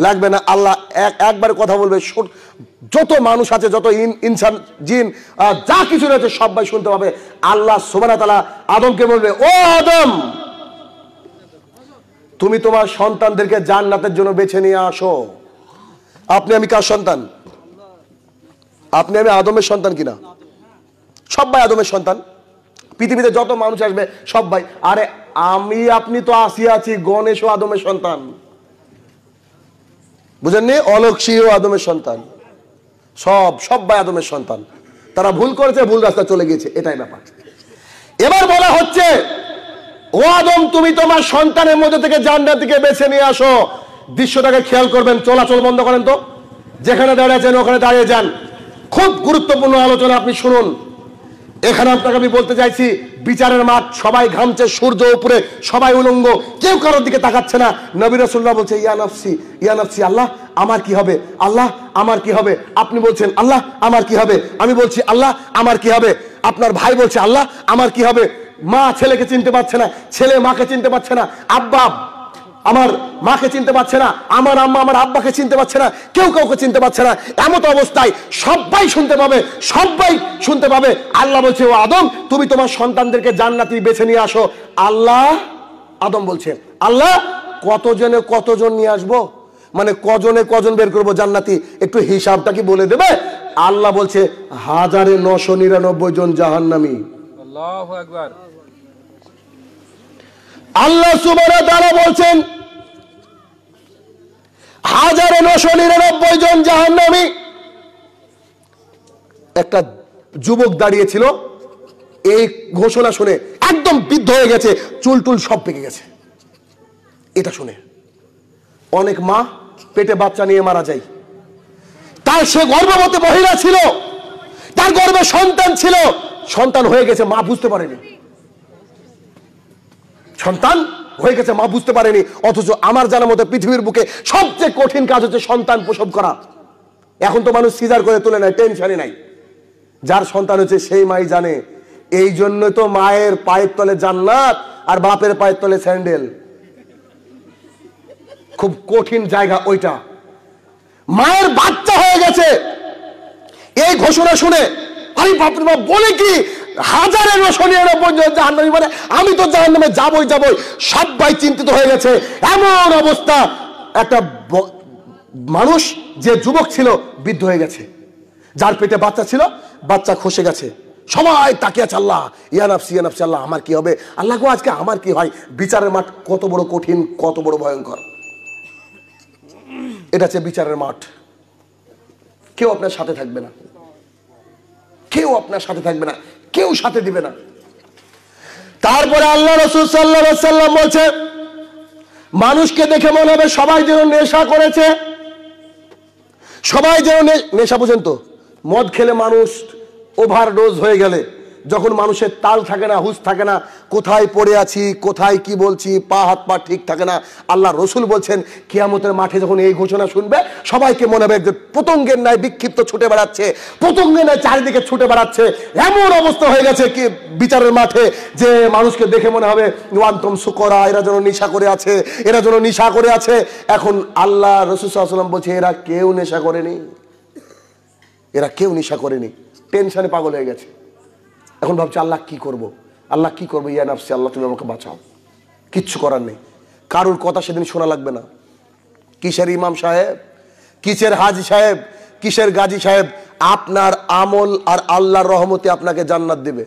লাগবে না আল্লাহ এক একবার কথা বলবে যত মানুষ আছে যত ইনসান জিন যা কিছু রয়েছে সবাই শুনতে পাবে আল্লাহ সোমানা তালা আদমকে বলবে ও আদম তুমি তোমার সন্তানদেরকে জান্নাতের জন্য বেছে নিয়ে আসো আপনি আমি কার সন্তান আপনি আমি আদমের সন্তান কিনা সবাই আদমের সন্তান পৃথিবীতে যত মানুষ আসবে সবাই আরে আমি আপনি তো আসি আছি গণেশ ও আদমের সন্তান বুঝেননি ও আদমের সন্তান সব সব্বাই আদমের সন্তান তারা ভুল করেছে ভুল রাস্তা চলে গিয়েছে এটাই ব্যাপার এবার বলা হচ্ছে ও আদম তুমি তোমার সন্তানের মধ্যে থেকে জান্নার দিকে বেছে নিয়ে আসো দৃশ্যটাকে খেয়াল করবেন চলাচল বন্ধ করেন তো যেখানে দাঁড়িয়েছেন ওখানে দাঁড়িয়ে যান খুব গুরুত্বপূর্ণ আলোচনা আপনি শুনুন এখানে আপনাকে আমি বলতে চাইছি বিচারের মাঠ সবাই ঘামছে সূর্য উপরে সবাই উলঙ্গ কেউ কারোর দিকে তাকাচ্ছে না নবীর রসুল্লাহ বলছে ইয়ানফসি ইয়ানফসি আল্লাহ আমার কি হবে আল্লাহ আমার কি হবে আপনি বলছেন আল্লাহ আমার কি হবে আমি বলছি আল্লাহ আমার কি হবে আপনার ভাই বলছে আল্লাহ আমার কি হবে মা ছেলেকে চিনতে পারছে না ছেলে মাকে চিনতে পারছে না আব্বা আমার মাকে চিনতে পারছে না আমার আম্মা আমার আব্বাকে চিনতে পারছে না কেউ কাউকে চিনতে পারছে না এমত অবস্থায় সবাই শুনতে পাবে সবাই শুনতে পাবে আল্লাহ বলছে ও আদম তুমি তোমার সন্তানদেরকে জান্নাতি বেছে নিয়ে আসো আল্লাহ আদম বলছেন আল্লাহ কতজনে কতজন নিয়ে আসবো মানে কজনে কজন বের করবো জান্নাতি একটু হিসাবটা কি বলে দেবে আল্লাহ বলছে হাজারে নশো নিরানব্বই জন জাহান্নামী আল্লাহ একবার আল্লাহ সুবারা তারা বলছেন হাজারে নশো নিরানব্বই জন জাহান জাহান্নামি একটা যুবক দাঁড়িয়েছিল এই ঘোষণা শুনে একদম বৃদ্ধ হয়ে গেছে চুল টুল সব পেকে গেছে এটা শুনে অনেক মা পেটে বাচ্চা নিয়ে মারা যায় তার সে গর্ভবতী মহিলা ছিল তার গর্ভে সন্তান ছিল সন্তান হয়ে গেছে মা বুঝতে পারেনি সন্তান হয়ে গেছে মা বুঝতে পারেনি অথচ আমার জানা মতো পৃথিবীর বুকে সবচেয়ে কঠিন কাজ হচ্ছে সন্তান প্রসব করা এখন তো মানুষ সিজার করে তোলে না টেনশনই নাই যার সন্তান হচ্ছে সেই মাই জানে এই জন্য তো মায়ের পায়ের তলে জান্নাত আর বাপের পায়ের তলে স্যান্ডেল খুব কঠিন জায়গা ওইটা মায়ের বাচ্চা হয়ে গেছে এই ঘোষণা শুনে আরে বাপরে বাপ বলে কি হাজারের রসনীয়রা পর্যন্ত জাহান্নামি মানে আমি তো নামে যাবই যাবই সবাই চিন্তিত হয়ে গেছে এমন অবস্থা একটা মানুষ যে যুবক ছিল বৃদ্ধ হয়ে গেছে যার পেটে বাচ্চা ছিল বাচ্চা খসে গেছে সবাই তাকিয়ে আছে আল্লাহ ইয়ানাফসি ইয়ানাফসি আল্লাহ আমার কি হবে আল্লাহ গো আজকে আমার কি হয় বিচারের মাঠ কত বড় কঠিন কত বড় ভয়ঙ্কর এটা হচ্ছে বিচারের মাঠ কেউ আপনার সাথে থাকবে না কেউ আপনার সাথে থাকবে না কেউ সাথে দিবে না তারপরে আল্লাহ রসুল সাল্লাহ সাল্লাম বলছে মানুষকে দেখে মনে হবে সবাই যেন নেশা করেছে সবাই যেন নেশা পর্যন্ত মদ খেলে মানুষ ওভারডোজ হয়ে গেলে যখন মানুষের তাল থাকে না হুশ থাকে না কোথায় পড়ে আছি কোথায় কি বলছি পা হাত পা ঠিক থাকে না আল্লাহ রসুল বলছেন কিয়ামতের মাঠে যখন এই ঘোষণা শুনবে সবাইকে মনে হবে যে পতঙ্গের ন্যায় বিক্ষিপ্ত ছুটে বেড়াচ্ছে পতঙ্গের ন্যায় চারিদিকে ছুটে বেড়াচ্ছে এমন অবস্থা হয়ে গেছে কি বিচারের মাঠে যে মানুষকে দেখে মনে হবে ওয়ান্তম সুকরা এরা যেন নেশা করে আছে এরা যেন নেশা করে আছে এখন আল্লাহ রসুল সাল্লাম বলছে এরা কেউ নেশা করেনি এরা কেউ নেশা করেনি টেনশনে পাগল হয়ে গেছে এখন ভাবছি আল্লাহ কি করব। আল্লাহ কি করবো ইয়া নাফসি আল্লাহ তুমি আমাকে বাঁচাও কিচ্ছু করার নেই কারুর কথা সেদিন শোনা লাগবে না কিসের ইমাম সাহেব কিসের হাজি সাহেব কিসের গাজী সাহেব আপনার আমল আর আল্লাহর রহমতে আপনাকে জান্নাত দেবে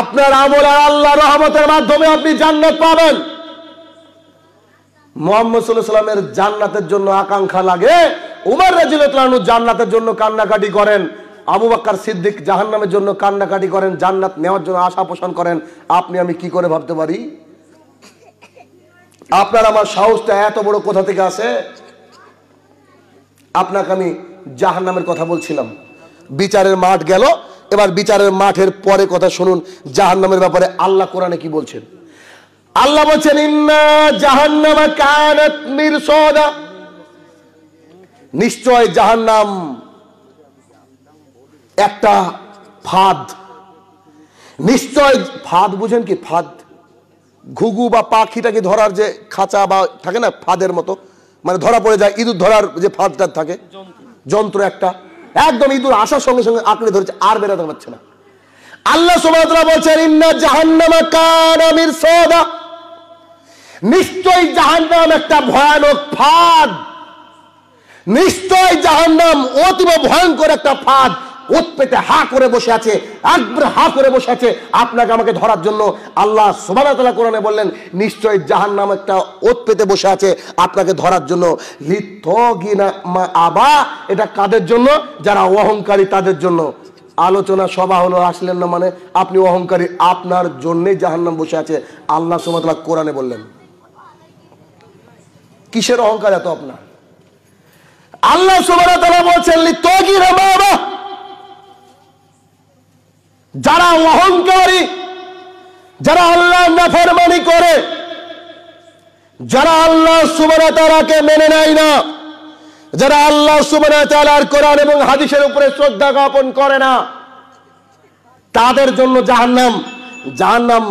আপনার আমল আর আল্লাহ রহমতের মাধ্যমে আপনি জান্নাত পাবেন মোহাম্মদ সাল্লামের জান্নাতের জন্য আকাঙ্ক্ষা লাগে উমার রাজিউল্লাহ জান্নাতের জন্য কান্নাকাটি করেন আবু বাক্কার সিদ্দিক জাহান্নামের জন্য কান্নাকাটি করেন জান্নাত নেওয়ার জন্য আশা পোষণ করেন আপনি আমি কি করে ভাবতে পারি আপনার আমার সাহসটা এত বড় কোথা থেকে আসে আপনাকে আমি জাহান্নামের কথা বলছিলাম বিচারের মাঠ গেল এবার বিচারের মাঠের পরে কথা শুনুন জাহান্নামের ব্যাপারে আল্লাহ কোরআনে কি বলছেন আল্লাহ বলছেন ইন্না জাহান্নামা কানাত মিরসাদা নিশ্চয় জাহান্নাম একটা ফাঁদ নিশ্চয় ফাঁদ বুঝেন কি ফাঁদ ঘুঘু বা পাখিটাকে ধরার যে খাঁচা বা থাকে না ফাঁদের মতো মানে ধরা পড়ে যায় ইঁদুর ধরার যে ফাঁদটা থাকে যন্ত্র একটা একদম ইঁদুর আসার সঙ্গে সঙ্গে আঁকড়ে ধরেছে আর বেরোতে পারছে না আল্লাহ সুমাত্রা বলছেন ইন্না জাহান্নামা কান আমির সদা নিশ্চয় জাহান্নাম একটা ভয়ানক ফাদ নিশ্চয় জাহান্নাম অতীব ভয়ঙ্কর একটা ফাঁদ ওত পেতে হা করে বসে আছে আকবর হা করে বসে আছে আপনাকে আমাকে ধরার জন্য আল্লাহ সোমানাতলা কোরআনে বললেন নিশ্চয় জাহান নাম একটা ওত পেতে বসে আছে আপনাকে ধরার জন্য আবা এটা কাদের জন্য যারা অহংকারী তাদের জন্য আলোচনা সভা হলো আসলেন না মানে আপনি অহংকারী আপনার জাহান জাহান্নাম বসে আছে আল্লাহ সোমাতলা কোরআনে বললেন কিসের অহংকার এত আপনার আল্লাহ সোমানা বলছেন লিত্তগিরা বাবা যারা অহংকারী যারা আল্লাহ নাফরমানি করে যারা আল্লাহ সুবানা তালাকে মেনে নেয় না যারা আল্লাহ সুবানা তালার কোরআন এবং হাদিসের উপরে শ্রদ্ধা জ্ঞাপন করে না তাদের জন্য যাহার নাম যাহার নাম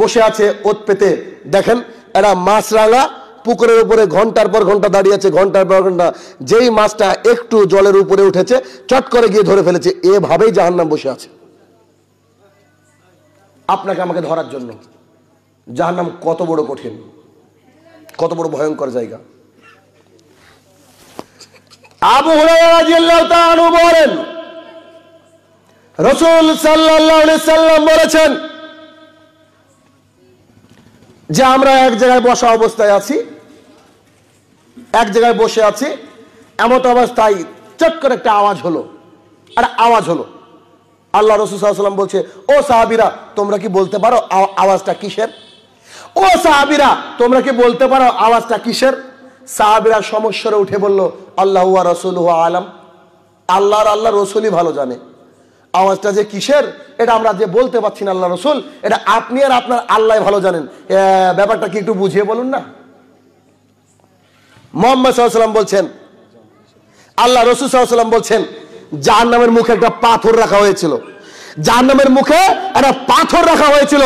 বসে আছে ওত পেতে দেখেন এরা মাছরাঙা পুকুরের উপরে ঘন্টার পর ঘন্টা দাঁড়িয়ে আছে ঘন্টার পর ঘন্টা যেই মাছটা একটু জলের উপরে উঠেছে চট করে গিয়ে ধরে ফেলেছে এভাবেই জাহান্নাম বসে আছে আপনাকে আমাকে ধরার জন্য যার নাম কত বড় কঠিন কত বড় ভয়ঙ্কর জায়গা আবু হাজু বলেন রসুল সাল্লাম বলেছেন যে আমরা এক জায়গায় বসা অবস্থায় আছি এক জায়গায় বসে আছি এমত অবস্থায় চট করে একটা আওয়াজ হলো আর আওয়াজ হলো আল্লাহ রসুলাম বলছে ও সাহাবিরা তোমরা কি বলতে পারো আওয়াজটা কিসের ও সাহাবিরা তোমরা কি বলতে পারো আওয়াজটা কিসের সাহাবিরা সমস্যার উঠে বলল আল্লাহ রসুল আলাম আল্লাহর আল্লাহ রসুলই ভালো জানে আওয়াজটা যে কিসের এটা আমরা যে বলতে পারছি না আল্লাহ রসুল এটা আপনি আর আপনার আল্লাহ ভালো জানেন ব্যাপারটা কি একটু বুঝিয়ে বলুন না মোহাম্মদ সাল্লাম বলছেন আল্লাহ রসুল সাল্লাম বলছেন যার নামের মুখে একটা পাথর রাখা হয়েছিল যার নামের মুখে একটা পাথর রাখা হয়েছিল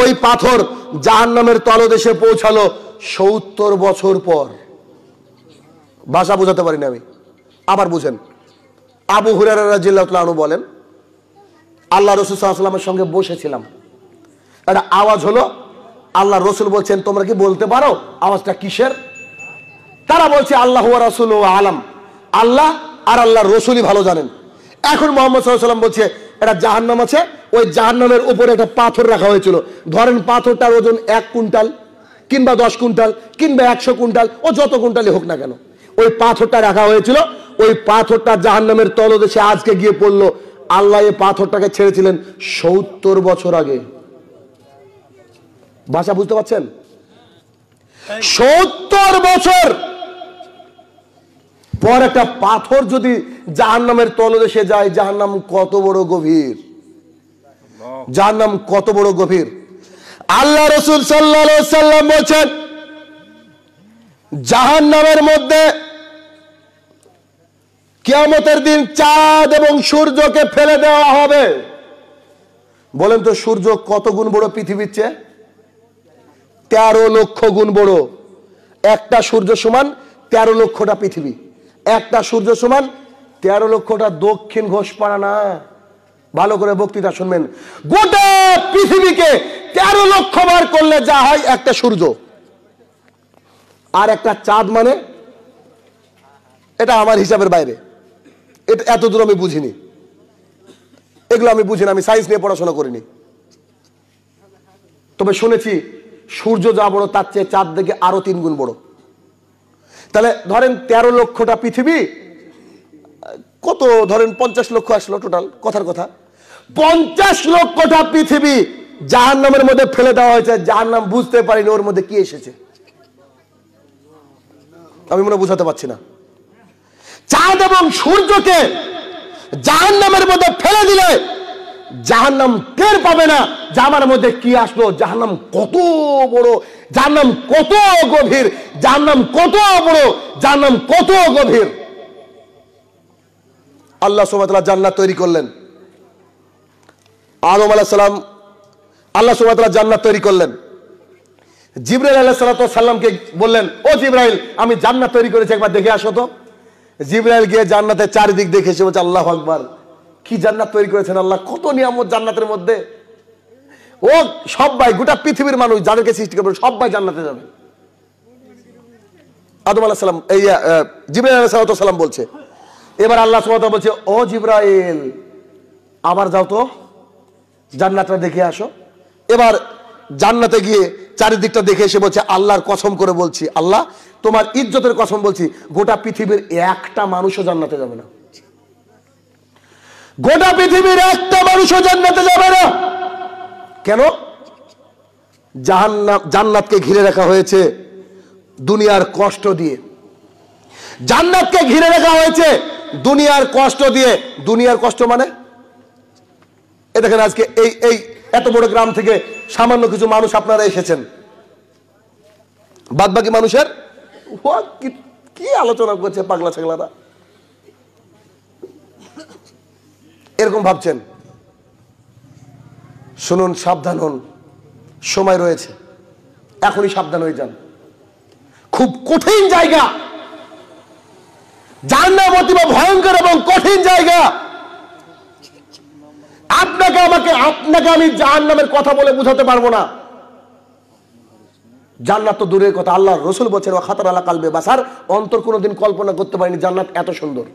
ওই পাথর যার নামের তলদেশে পৌঁছালো সত্তর বছর পর ভাষা বোঝাতে পারি না আমি আবার বুঝেন আবু হুরারা জিল্লাহু বলেন আল্লাহ রসুল সাহাশালামের সঙ্গে বসেছিলাম একটা আওয়াজ হলো আল্লাহ রসুল বলছেন তোমরা কি বলতে পারো আওয়াজটা কিসের তারা বলছে আল্লাহ ও আলম আল্লাহ আর আল্লাহ রসুলই ভালো জানেন এখন মোহাম্মদ সাল্লাম বলছে এটা জাহান্নাম আছে ওই জাহান্নামের উপরে একটা পাথর রাখা হয়েছিল ধরেন পাথরটার ওজন এক কুইন্টাল কিংবা দশ কুইন্টাল কিংবা একশো কুইন্টাল ও যত কুইন্টালই হোক না কেন ওই পাথরটা রাখা হয়েছিল ওই পাথরটা জাহান্নামের তলদেশে আজকে গিয়ে পড়লো আল্লাহ এই পাথরটাকে ছেড়েছিলেন সত্তর বছর আগে ভাষা বুঝতে পারছেন সত্তর বছর বড় একটা পাথর যদি জাহান নামের তলদেশে যায় জাহার নাম কত বড় গভীর যার নাম কত বড় গভীর আল্লাহ রসুল সাল্লাম বলছেন জাহান নামের মধ্যে কেয়ামতের দিন চাঁদ এবং সূর্যকে ফেলে দেওয়া হবে বলেন তো সূর্য কত গুণ বড় পৃথিবীর চেয়ে তেরো লক্ষ গুণ বড় একটা সূর্য সমান তেরো লক্ষটা পৃথিবী একটা সূর্য সমান তেরো লক্ষটা দক্ষিণ পাড়া না ভালো করে বক্তৃতা শুনবেন গোটা পৃথিবীকে তেরো লক্ষ বার করলে যা হয় একটা সূর্য আর একটা চাঁদ মানে এটা আমার হিসাবের বাইরে এটা এত দূর আমি বুঝিনি এগুলো আমি বুঝিনি আমি সাইন্স নিয়ে পড়াশোনা করিনি তবে শুনেছি সূর্য যা বড় তার চেয়ে চাঁদ দেখে আরো তিন গুণ বড় তাহলে ধরেন ১৩ লক্ষটা পৃথিবী কত ধরেন পঞ্চাশ লক্ষ আসলো টোটাল কথার কথা পঞ্চাশ লক্ষটা পৃথিবী যার নামের মধ্যে ফেলে দেওয়া হয়েছে যার নাম বুঝতে পারিনি ওর মধ্যে কি এসেছে আমি মনে বুঝাতে পারছি না চাঁদ এবং সূর্যকে জাহান নামের মধ্যে ফেলে দিলে নাম টের পাবে না যে আমার মধ্যে কি আসলো নাম কত বড় যার নাম কত গভীর যার নাম কত বড় যার নাম কত গভীর আল্লাহ সোমাতলা জান্নাত তৈরি করলেন আদম আলাহ সালাম আল্লাহ সোমাতলা জান্নাত তৈরি করলেন জিব্রাইল আল্লাহ সাল্লাতামকে বললেন ও জিব্রাইল আমি জান্নাত তৈরি করেছি একবার দেখে আসো তো জিব্রাইল গিয়ে জান্নাতের চারিদিক দেখে এসে বলছে আল্লাহ আকবার কি জান্নাত তৈরি করেছেন আল্লাহ কত নিয়ামত জান্নাতের মধ্যে ও সবাই গোটা পৃথিবীর মানুষ যাদেরকে সৃষ্টি করবে সবাই জান্নাতে যাবে আদম আল্লাহ সালাম এই জিবরাইল আলাহ সালাম বলছে এবার আল্লাহ সুমতা বলছে ও জিব্রাইল আবার যাও তো জান্নাতটা দেখে আসো এবার জান্নাতে গিয়ে চারিদিকটা দেখে এসে বলছে আল্লাহর কসম করে বলছি আল্লাহ তোমার ইজ্জতের কসম বলছি গোটা পৃথিবীর একটা মানুষও জান্নাতে যাবে না গোটা পৃথিবীর একটা মানুষও জান্নাতে যাবে না কেন জাহান্নাম জান্নাতকে ঘিরে রাখা হয়েছে দুনিয়ার কষ্ট দিয়ে জান্নাতকে ঘিরে রাখা হয়েছে দুনিয়ার কষ্ট দিয়ে দুনিয়ার কষ্ট মানে এ দেখেন আজকে এই এই এত বড় গ্রাম থেকে সামান্য কিছু মানুষ আপনারা এসেছেন বাদ বাকি মানুষের কি আলোচনা করছে পাগলা ছাগলারা এরকম ভাবছেন শুনুন সাবধান হন সময় রয়েছে এখনই সাবধান হয়ে যান খুব কঠিন জায়গা জান্নাম অতিবা ভয়ঙ্কর এবং কঠিন জায়গা আপনাকে আমাকে আপনাকে আমি জাহান্নামের কথা বলে বুঝাতে পারবো না জান্নাত তো দূরের কথা আল্লাহ রসুল বছর ও খাতার আলা কালবে বাসার অন্তর কোনোদিন কল্পনা করতে পারিনি জান্নাত এত সুন্দর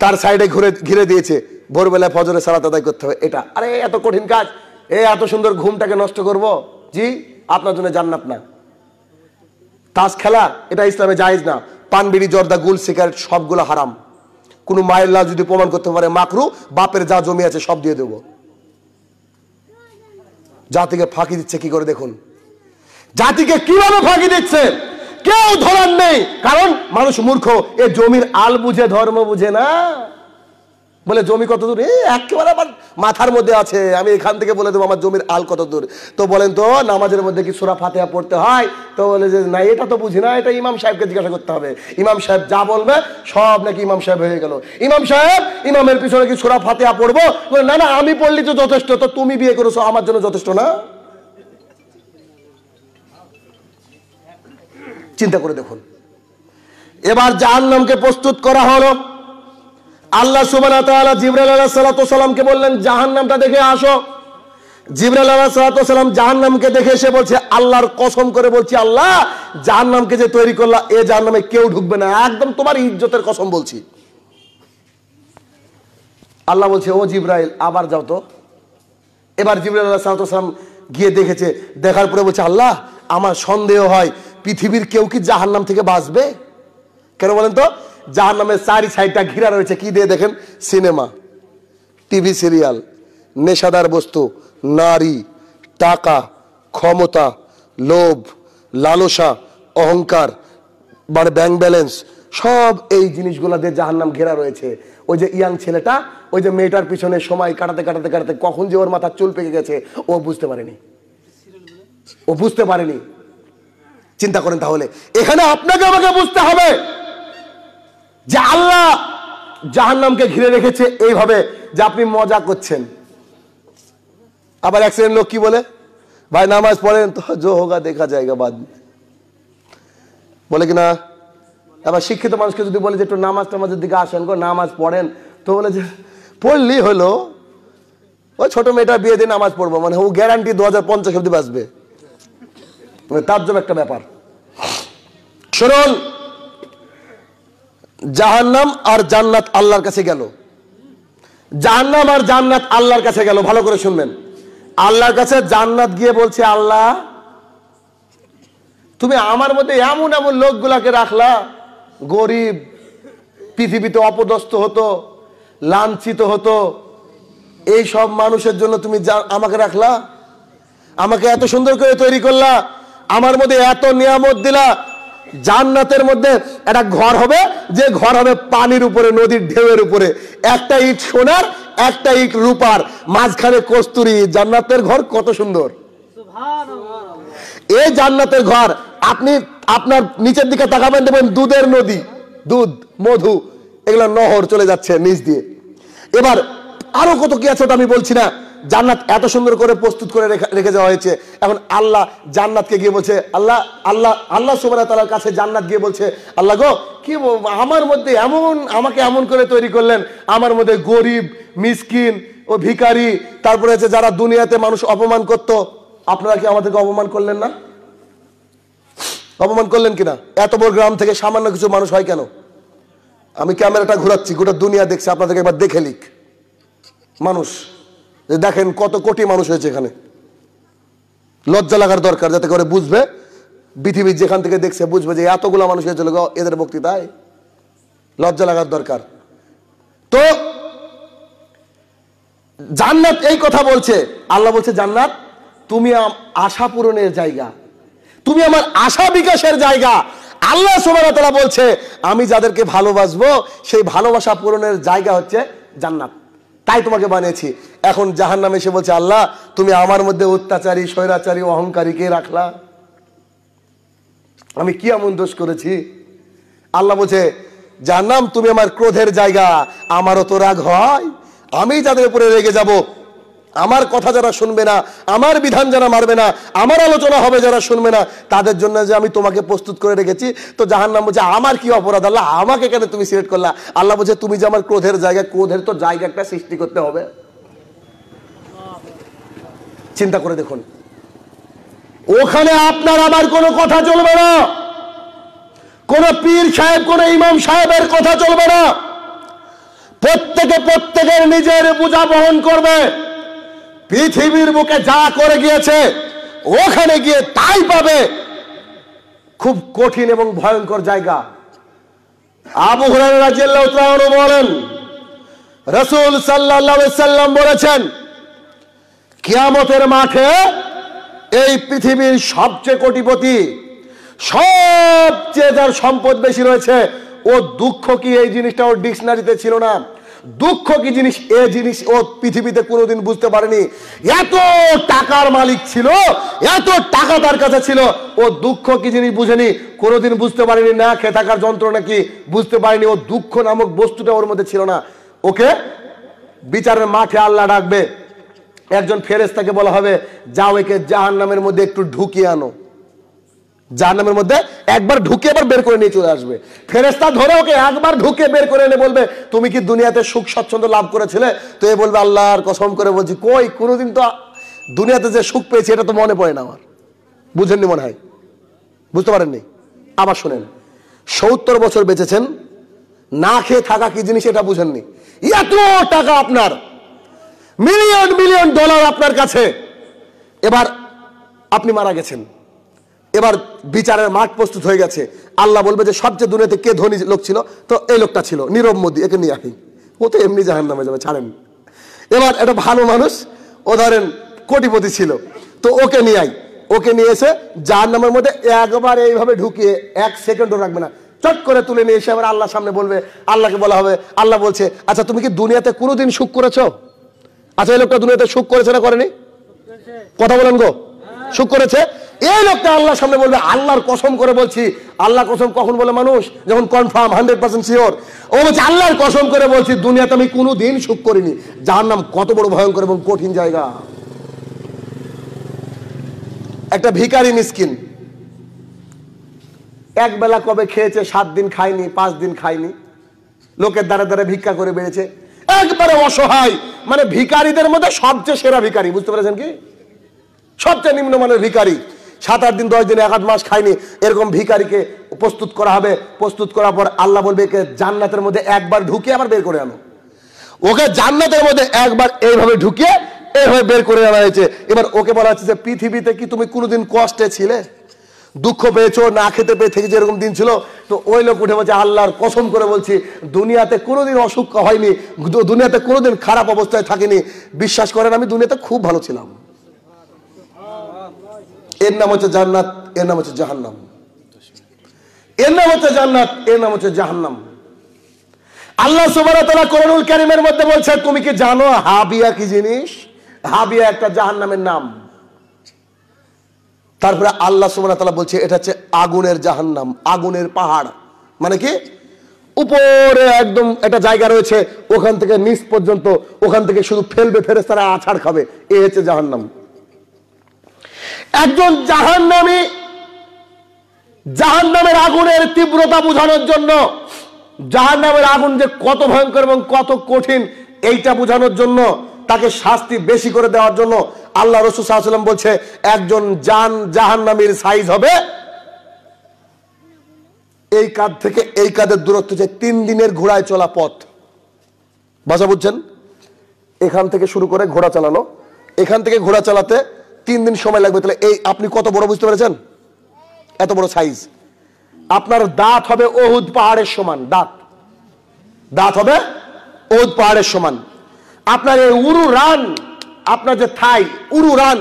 তার সাইডে ঘুরে ঘিরে দিয়েছে ভোরবেলায় ফজরে সালাত আদায় করতে হবে এটা আরে এত কঠিন কাজ এ এত সুন্দর ঘুমটাকে নষ্ট করব জি আপনার জন্য জান্নাত না তাস খেলা এটা ইসলামে জায়েজ না পান বিড়ি জর্দা গুল সিগারেট সবগুলো হারাম কোনো মায়ের লাল যদি প্রমাণ করতে পারে মাকরু বাপের যা জমি আছে সব দিয়ে দেবো জাতিকে ফাঁকি দিচ্ছে কি করে দেখুন জাতিকে কিভাবে ফাঁকি দিচ্ছে কেউ ধরার নেই কারণ মানুষ মূর্খ এ জমির আল বুঝে ধর্ম বুঝে না বলে জমি কত দূর একেবারে আমার মাথার মধ্যে আছে আমি এখান থেকে বলে দেবো আমার জমির আল কত দূর তো বলেন তো নামাজের মধ্যে কি সুরা ফাতে পড়তে হয় তো বলে যে না এটা তো বুঝি না এটা ইমাম সাহেবকে জিজ্ঞাসা করতে হবে ইমাম সাহেব যা বলবে সব নাকি ইমাম সাহেব হয়ে গেল ইমাম সাহেব ইমামের পিছনে কি সুরা ফাতে পড়বো বলে না না আমি পড়লি তো যথেষ্ট তো তুমি বিয়ে করেছো আমার জন্য যথেষ্ট না চিন্তা করে দেখুন এবার জাহান্নামকে প্রস্তুত করা হলো আল্লাহ সুবানা তালা জিবরাল আল্লাহ সালাতামকে বললেন জাহান নামটা দেখে আসো জিবরাল আল্লাহ সালাতাম জাহান নামকে দেখে এসে বলছে আল্লাহর কসম করে বলছি আল্লাহ জাহান নামকে যে তৈরি করলা এ জাহান নামে কেউ ঢুকবে না একদম তোমার ইজ্জতের কসম বলছি আল্লাহ বলছে ও জিব্রাইল আবার যাও তো এবার জিবরাল আল্লাহ সালাতাম গিয়ে দেখেছে দেখার পরে বলছে আল্লাহ আমার সন্দেহ হয় পৃথিবীর কেউ কি জাহান্নাম থেকে বাঁচবে কেন বলেন তো যাহার নামে চারি সাইডটা ঘিরা রয়েছে কি দিয়ে দেখেন সিনেমা টিভি সিরিয়াল নেশাদার বস্তু নারী টাকা ক্ষমতা লোভ লালসা অহংকার মানে ব্যাংক ব্যালেন্স সব এই জিনিসগুলো দিয়ে যাহার নাম ঘেরা রয়েছে ওই যে ইয়াং ছেলেটা ওই যে মেয়েটার পিছনে সময় কাটাতে কাটাতে কাটাতে কখন যে ওর মাথার চুল পেকে গেছে ও বুঝতে পারেনি ও বুঝতে পারেনি চিন্তা করেন তাহলে এখানে আপনাকে আমাকে বুঝতে হবে যে আল্লাহ নামকে ঘিরে রেখেছে এইভাবে যে আপনি মজা করছেন আবার এক লোক কি বলে ভাই নামাজ পড়েন তো জো হোগা দেখা যায়গা বাদ বলে কিনা আবার শিক্ষিত মানুষকে যদি বলে যে একটু নামাজ টামাজের দিকে আসেন গো নামাজ পড়েন তো বলে যে পড়লি হলো ওই ছোট মেয়েটা বিয়ে দিয়ে নামাজ পড়বো মানে ও গ্যারান্টি দু হাজার পঞ্চাশ অব্দি বাঁচবে মানে তার জন্য একটা ব্যাপার শুনুন জাহান্নাম আর জান্নাত আল্লাহর কাছে গেল জাহান্নাম আর জান্নাত আল্লাহর কাছে গেল ভালো করে শুনবেন আল্লাহর কাছে জান্নাত গিয়ে বলছে আল্লাহ তুমি আমার মধ্যে এমন এমন লোকগুলাকে রাখলা গরিব পৃথিবীতে অপদস্থ হতো লাঞ্ছিত হতো এই সব মানুষের জন্য তুমি আমাকে রাখলা আমাকে এত সুন্দর করে তৈরি করলা আমার মধ্যে এত নিয়ামত দিলা জান্নাতের মধ্যে একটা ঘর হবে যে ঘর হবে পানির উপরে নদীর ঢেউয়ের উপরে একটা ইট সোনার একটা ইট রূপার মাঝখানে কস্তুরি জান্নাতের ঘর কত সুন্দর এই জান্নাতের ঘর আপনি আপনার নিচের দিকে তাকাবেন দেখবেন দুধের নদী দুধ মধু এগুলো নহর চলে যাচ্ছে নিচ দিয়ে এবার আরো কত কি আছে ওটা আমি বলছি না জান্নাত এত সুন্দর করে প্রস্তুত করে রেখে দেওয়া হয়েছে এখন আল্লাহ জান্নাতকে গিয়ে বলছে আল্লাহ আল্লাহ আল্লাহ সুবাহ তালার কাছে জান্নাত গিয়ে বলছে আল্লাহ গো কি আমার মধ্যে এমন আমাকে এমন করে তৈরি করলেন আমার মধ্যে গরিব মিসকিন ও ভিকারি তারপরে হচ্ছে যারা দুনিয়াতে মানুষ অপমান করত আপনারা কি আমাদেরকে অপমান করলেন না অপমান করলেন কিনা এত বড় গ্রাম থেকে সামান্য কিছু মানুষ হয় কেন আমি ক্যামেরাটা ঘুরাচ্ছি গোটা দুনিয়া দেখছি আপনাদেরকে একবার দেখে লিখ মানুষ যে দেখেন কত কোটি মানুষ হয়েছে এখানে লজ্জা লাগার দরকার যাতে করে বুঝবে পৃথিবীর যেখান থেকে দেখছে বুঝবে যে এতগুলো মানুষ হয়েছিল এদের বক্তৃতায় লজ্জা লাগার দরকার তো জান্নাত এই কথা বলছে আল্লাহ বলছে জান্নাত তুমি আশা পূরণের জায়গা তুমি আমার আশা বিকাশের জায়গা আল্লাহ সোমানা তারা বলছে আমি যাদেরকে ভালোবাসবো সেই ভালোবাসা পূরণের জায়গা হচ্ছে জান্নাত তাই তোমাকে বানিয়েছি এখন জাহান নামে এসে বলছে আল্লাহ তুমি আমার মধ্যে অত্যাচারী স্বৈরাচারী অহংকারীকে রাখলা আমি কি এমন দোষ করেছি আল্লাহ বলছে জাহান্নাম তুমি আমার ক্রোধের জায়গা আমারও তো রাগ হয় আমি যাদের উপরে রেগে যাব আমার কথা যারা শুনবে না আমার বিধান যারা মারবে না আমার আলোচনা হবে যারা শুনবে না তাদের জন্য যে আমি তোমাকে প্রস্তুত করে রেখেছি তো জাহান নাম বলছে আমার কি অপরাধ আল্লাহ আমাকে কেন তুমি সিলেক্ট করলা আল্লাহ বলছে তুমি যে আমার ক্রোধের জায়গায় ক্রোধের তো জায়গা একটা সৃষ্টি করতে হবে চিন্তা করে দেখুন ওখানে আপনার আমার কোনো কথা চলবে না কোনো পীর সাহেব কোনো ইমাম সাহেবের কথা চলবে না প্রত্যেকে প্রত্যেকের নিজের পূজা বহন করবে পৃথিবীর বুকে যা করে গিয়েছে ওখানে গিয়ে তাই পাবে খুব কঠিন এবং ভয়ঙ্কর জায়গা আবু হুরায়রা বলেন রসুল সাল্লাম বলেছেন কিয়ামতের মাঠে এই পৃথিবীর সবচেয়ে কোটিপতি সবচেয়ে যার সম্পদ বেশি রয়েছে ও দুঃখ কি এই জিনিসটা ওর ডিকশনারিতে ছিল না দুঃখ কি জিনিস এ জিনিস ও পৃথিবীতে কোনোদিন বুঝতে পারেনি এত টাকার মালিক ছিল এত টাকা তার কাছে ছিল ও দুঃখ কি জিনিস বুঝেনি কোনোদিন বুঝতে পারেনি না খেয়ে থাকার যন্ত্রণা কি বুঝতে পারেনি ও দুঃখ নামক বস্তুটা ওর মধ্যে ছিল না ওকে বিচারের মাঠে আল্লাহ ডাকবে একজন ফেরেস্তাকে বলা হবে যাও একে জাহান নামের মধ্যে একটু ঢুকিয়ে আনো জাহান্নামের মধ্যে একবার ঢুকে আবার বের করে নিয়ে চলে আসবে ফেরেস্তা ধরে ওকে একবার ঢুকে বের করে এনে বলবে তুমি কি দুনিয়াতে সুখ স্বচ্ছন্দ লাভ করেছিলে তো এ বলবে আল্লাহর কসম করে বলছি কই কোনোদিন তো দুনিয়াতে যে সুখ পেয়েছি এটা তো মনে পড়ে না আমার বুঝেননি মনে হয় বুঝতে পারেননি আবার শোনেন সত্তর বছর বেঁচেছেন না খেয়ে থাকা কি জিনিস এটা বুঝেননি এত টাকা আপনার মিলিয়ন মিলিয়ন ডলার আপনার কাছে এবার আপনি মারা গেছেন এবার বিচারের মাঠ প্রস্তুত হয়ে গেছে আল্লাহ বলবে যে সবচেয়ে দুনিয়াতে কে ধনী লোক ছিল তো এই লোকটা ছিল নীরব মোদী একে নিয়ে আসি ও তো এমনি জাহান নামে যাবে ছাড়েন এবার একটা ভালো মানুষ ও ধরেন কোটিপতি ছিল তো ওকে নিয়ে আই ওকে নিয়ে এসে যার নামের মধ্যে একবার এইভাবে ঢুকিয়ে এক সেকেন্ডও রাখবে না চট করে তুলে নিয়ে এসে আবার আল্লাহ সামনে বলবে আল্লাহকে বলা হবে আল্লাহ বলছে আচ্ছা তুমি কি দুনিয়াতে কোনোদিন সুখ করেছো আচ্ছা এই লোকটা দুনিয়াতে সুখ করেছে না করেনি কথা বলেন গো সুখ করেছে এই লোকটা আল্লাহর সামনে বলবে আল্লাহর কসম করে বলছি আল্লাহ কসম কখন বলে মানুষ যখন কনফার্ম হান্ড্রেড পার্সেন্ট শিওর ও বলছে আল্লাহর কসম করে বলছি দুনিয়াতে আমি কোনো দিন সুখ করিনি যার নাম কত বড় ভয়ঙ্কর এবং কঠিন জায়গা একটা ভিকারি মিসকিন এক বেলা কবে খেয়েছে সাত দিন খায়নি পাঁচ দিন খায়নি লোকের দ্বারা দ্বারা ভিক্ষা করে বেড়েছে একবারে অসহায় মানে ভিকারীদের মধ্যে সবচেয়ে সেরা ভিকারি বুঝতে পেরেছেন কি সবচেয়ে নিম্নমানের ভিকারি সাত আট দিন দশ দিন এক আট মাস খায়নি এরকম ভিকারিকে প্রস্তুত করা হবে প্রস্তুত করার পর আল্লাহ বলবে একে জান্নাতের মধ্যে একবার ঢুকিয়ে আবার বের করে আনো ওকে জান্নাতের মধ্যে একবার এইভাবে ঢুকিয়ে এইভাবে বের করে আনা হয়েছে এবার ওকে বলা হচ্ছে যে পৃথিবীতে কি তুমি কোনোদিন কষ্টে ছিলে দুঃখ পেয়েছো না খেতে পেয়ে থেকে যেরকম দিন ছিল তো ওই লোক উঠে বলছে আল্লাহর কসম করে বলছি দুনিয়াতে কোনোদিন অসুখ হয়নি দুনিয়াতে কোনোদিন খারাপ অবস্থায় থাকিনি বিশ্বাস করেন আমি দুনিয়াতে খুব ভালো ছিলাম এর নাম হচ্ছে জান্নাত এর নাম হচ্ছে জাহান্নাম এর নাম হচ্ছে জান্নাত এর নাম হচ্ছে জাহান্নাম আল্লাহ সুবাহতালা করুল কারিমের মধ্যে বলছে তুমি কি জানো হাবিয়া কি জিনিস হাবিয়া একটা জাহান্নামের নাম তারপরে আল্লাহ তালা বলছে এটা হচ্ছে আগুনের জাহান্নাম আগুনের পাহাড় মানে কি উপরে একদম একটা জায়গা রয়েছে ওখান থেকে নিচ পর্যন্ত ওখান থেকে শুধু ফেলবে ফেরেস তারা আছাড় খাবে এ হচ্ছে জাহান্নাম একজন জাহান নামী জাহান নামের আগুনের তীব্রতা বোঝানোর জন্য জাহান নামের আগুন যে কত ভয়ঙ্কর এবং কত কঠিন এইটা বোঝানোর জন্য তাকে শাস্তি বেশি করে দেওয়ার জন্য আল্লাহ রসুল সাল্লাম বলছে একজন জান জাহান নামীর সাইজ হবে এই কাঁধ থেকে এই কাঁধের দূরত্ব হচ্ছে তিন দিনের ঘোড়ায় চলা পথ বাসা বুঝছেন এখান থেকে শুরু করে ঘোড়া চালানো এখান থেকে ঘোড়া চালাতে তিন দিন সময় লাগবে তাহলে এই আপনি কত বড় বুঝতে পেরেছেন এত বড় সাইজ আপনার দাঁত হবে অহুদ পাহাড়ের সমান দাঁত দাঁত হবে অহুদ পাহাড়ের সমান আপনার এই উরু রান আপনার যে থাই উরু রান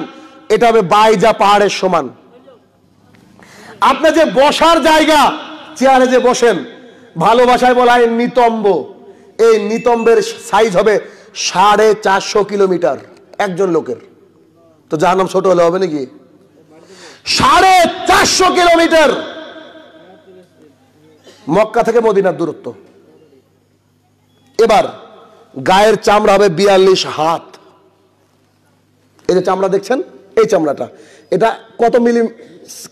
এটা হবে বাইজা পাহাড়ের সমান আপনার যে বসার জায়গা চেয়ারে যে বসেন ভালোবাসায় বলা হয় নিতম্ব এই নিতম্বের সাইজ হবে সাড়ে চারশো কিলোমিটার একজন লোকের তো যার নাম ছোট হলে হবে নাকি সাড়ে চারশো কিলোমিটার মক্কা থেকে মদিনার দূরত্ব এবার গায়ের চামড়া হবে বিয়াল্লিশ হাত এই যে চামড়া দেখছেন এই চামড়াটা এটা কত মিলি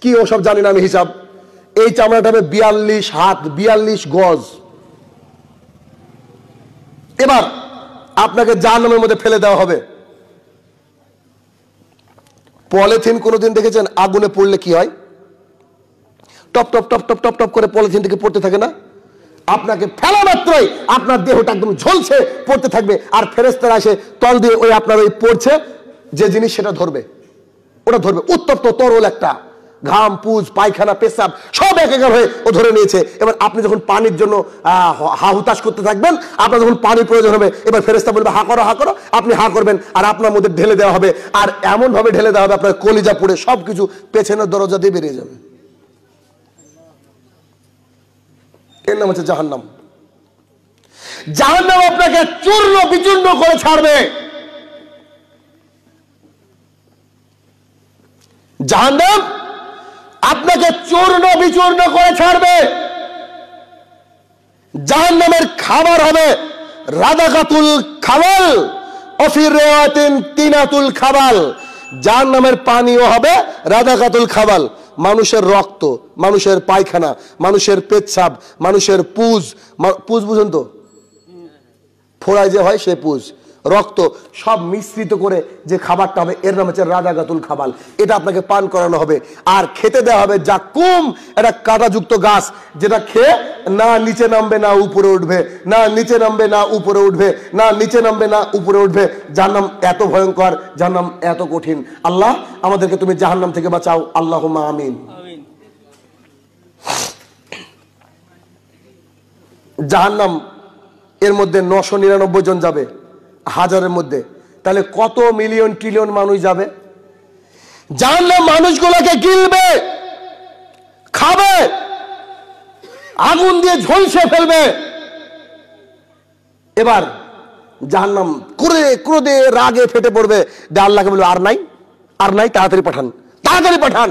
কি ওসব জানি না আমি হিসাব এই চামড়াটা হবে বিয়াল্লিশ হাত বিয়াল্লিশ গজ এবার আপনাকে জাহান্নামের মধ্যে ফেলে দেওয়া হবে পলিথিন কোনোদিন দেখেছেন আগুনে পড়লে কি হয় টপ টপ টপ টপ টপ টপ করে পলিথিন থেকে পড়তে থাকে না আপনাকে ফেলা মাত্রই আপনার দেহটা একদম ঝলছে পড়তে থাকবে আর ফেরেস্তার আসে তল দিয়ে ওই আপনার ওই পড়ছে যে জিনিস সেটা ধরবে ওটা ধরবে উত্তপ্ত তরল একটা ঘাম পুজ পায়খানা পেশাব সব এক হয়ে ও ধরে নিয়েছে এবার আপনি যখন পানির জন্য হা হুতাশ করতে থাকবেন আপনার যখন পানি প্রয়োজন হবে এবার ফেরেস্তা বলবে হা করো হা করো আপনি হা করবেন আর আপনার মধ্যে ঢেলে দেওয়া হবে আর এমনভাবে ঢেলে দেওয়া হবে আপনার কলিজা পুড়ে সব কিছু পেছনের দরজা দিয়ে বেরিয়ে যাবে এর নাম হচ্ছে জাহান্নাম জাহান্নাম আপনাকে চূর্ণ বিচূর্ণ করে ছাড়বে জাহান্নাম আপনাকে চূর্ণ বিচূর্ণ করে ছাড়বে জাহান নামের খাবার হবে রাধাকাতুল খাবাল অফির রেওয়াতিন তিনাতুল খাবাল জাহান নামের পানিও হবে কাতুল খাবাল মানুষের রক্ত মানুষের পায়খানা মানুষের পেচ্ছাপ মানুষের পুজ পুজ বুঝুন তো ফোড়ায় যে হয় সে পুজ রক্ত সব মিশ্রিত করে যে খাবারটা হবে এর নাম হচ্ছে গাতুল খাবাল এটা আপনাকে পান করানো হবে আর খেতে দেওয়া হবে যা কুম এটা কাঁটাযুক্ত গাছ যেটা খেয়ে না নিচে নামবে না উপরে উঠবে না নিচে নামবে না উপরে উঠবে না নিচে নামবে না উপরে উঠবে যার নাম এত ভয়ঙ্কর যার নাম এত কঠিন আল্লাহ আমাদেরকে তুমি জাহার নাম থেকে বাঁচাও আল্লাহ আমিন জাহান্নাম এর মধ্যে নশো নিরানব্বই জন যাবে হাজারের মধ্যে তাহলে কত মিলিয়ন ট্রিলিয়ন মানুষ যাবে জানলে মানুষগুলোকে গিলবে খাবে আগুন দিয়ে ঝলসে ফেলবে এবার জাহান্নাম ক্রোধে ক্রোধে রাগে ফেটে পড়বে দে আল্লাহকে বলবে আর নাই আর নাই তাড়াতাড়ি পাঠান তাড়াতাড়ি পাঠান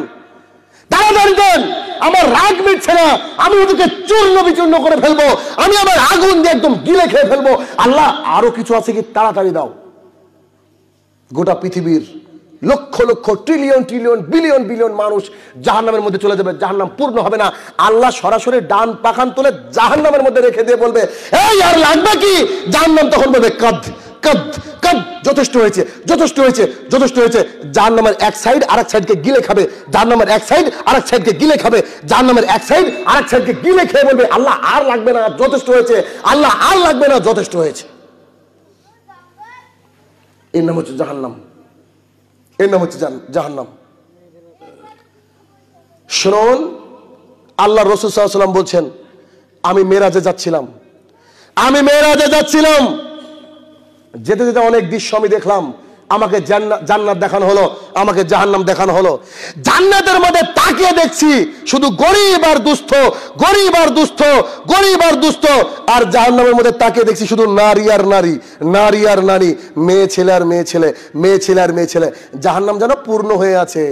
আমার রাগ মিটছে না আমি ওদেরকে চূর্ণ বিচূর্ণ করে ফেলবো আমি আমার আগুন দিয়ে একদম গিলে খেয়ে ফেলবো আল্লাহ আরো কিছু আছে কি তাড়াতাড়ি দাও গোটা পৃথিবীর লক্ষ লক্ষ ট্রিলিয়ন ট্রিলিয়ন বিলিয়ন বিলিয়ন মানুষ জাহান্নামের মধ্যে চলে যাবে জাহান্নাম পূর্ণ হবে না আল্লাহ সরাসরি ডান পাখান তুলে জাহান্নামের মধ্যে রেখে দিয়ে বলবে এই আর লাগবে কি জাহান্নাম তখন বলবে কাঁধ যথেষ্ট হয়েছে যথেষ্ট হয়েছে যথেষ্ট হয়েছে যার নামের এক সাইড আর এক সাইডকে গিলে খাবে যার নামের এক সাইড আর এক সাইডকে গিলে খাবে যার নামের এক সাইড আর এক সাইডকে গিলে খেয়ে বলবে আল্লাহ আর লাগবে না যথেষ্ট হয়েছে আল্লাহ আর লাগবে না যথেষ্ট হয়েছে এর নাম হচ্ছে জাহান্নাম এর নাম হচ্ছে জাহান্নাম শুনুন আল্লাহ রসুল সাল্লাম বলছেন আমি মেরাজে যাচ্ছিলাম আমি মেরাজে যাচ্ছিলাম যেতে যেতে অনেক দৃশ্য আমি দেখলাম আমাকে জান্নাত দেখানো হলো আমাকে জাহান্নাম দেখানো হলো জান্নাতের মধ্যে তাকিয়ে দেখছি শুধু গরিব আর দুস্থ গরিব আর দুস্থ গরিব আর দুস্থ আর জাহান্নামের মধ্যে তাকিয়ে দেখছি শুধু নারী আর নারী নারী আর নারী মেয়ে ছেলে আর মেয়ে ছেলে মেয়ে ছেলে আর মেয়ে ছেলে জাহান্নাম যেন পূর্ণ হয়ে আছে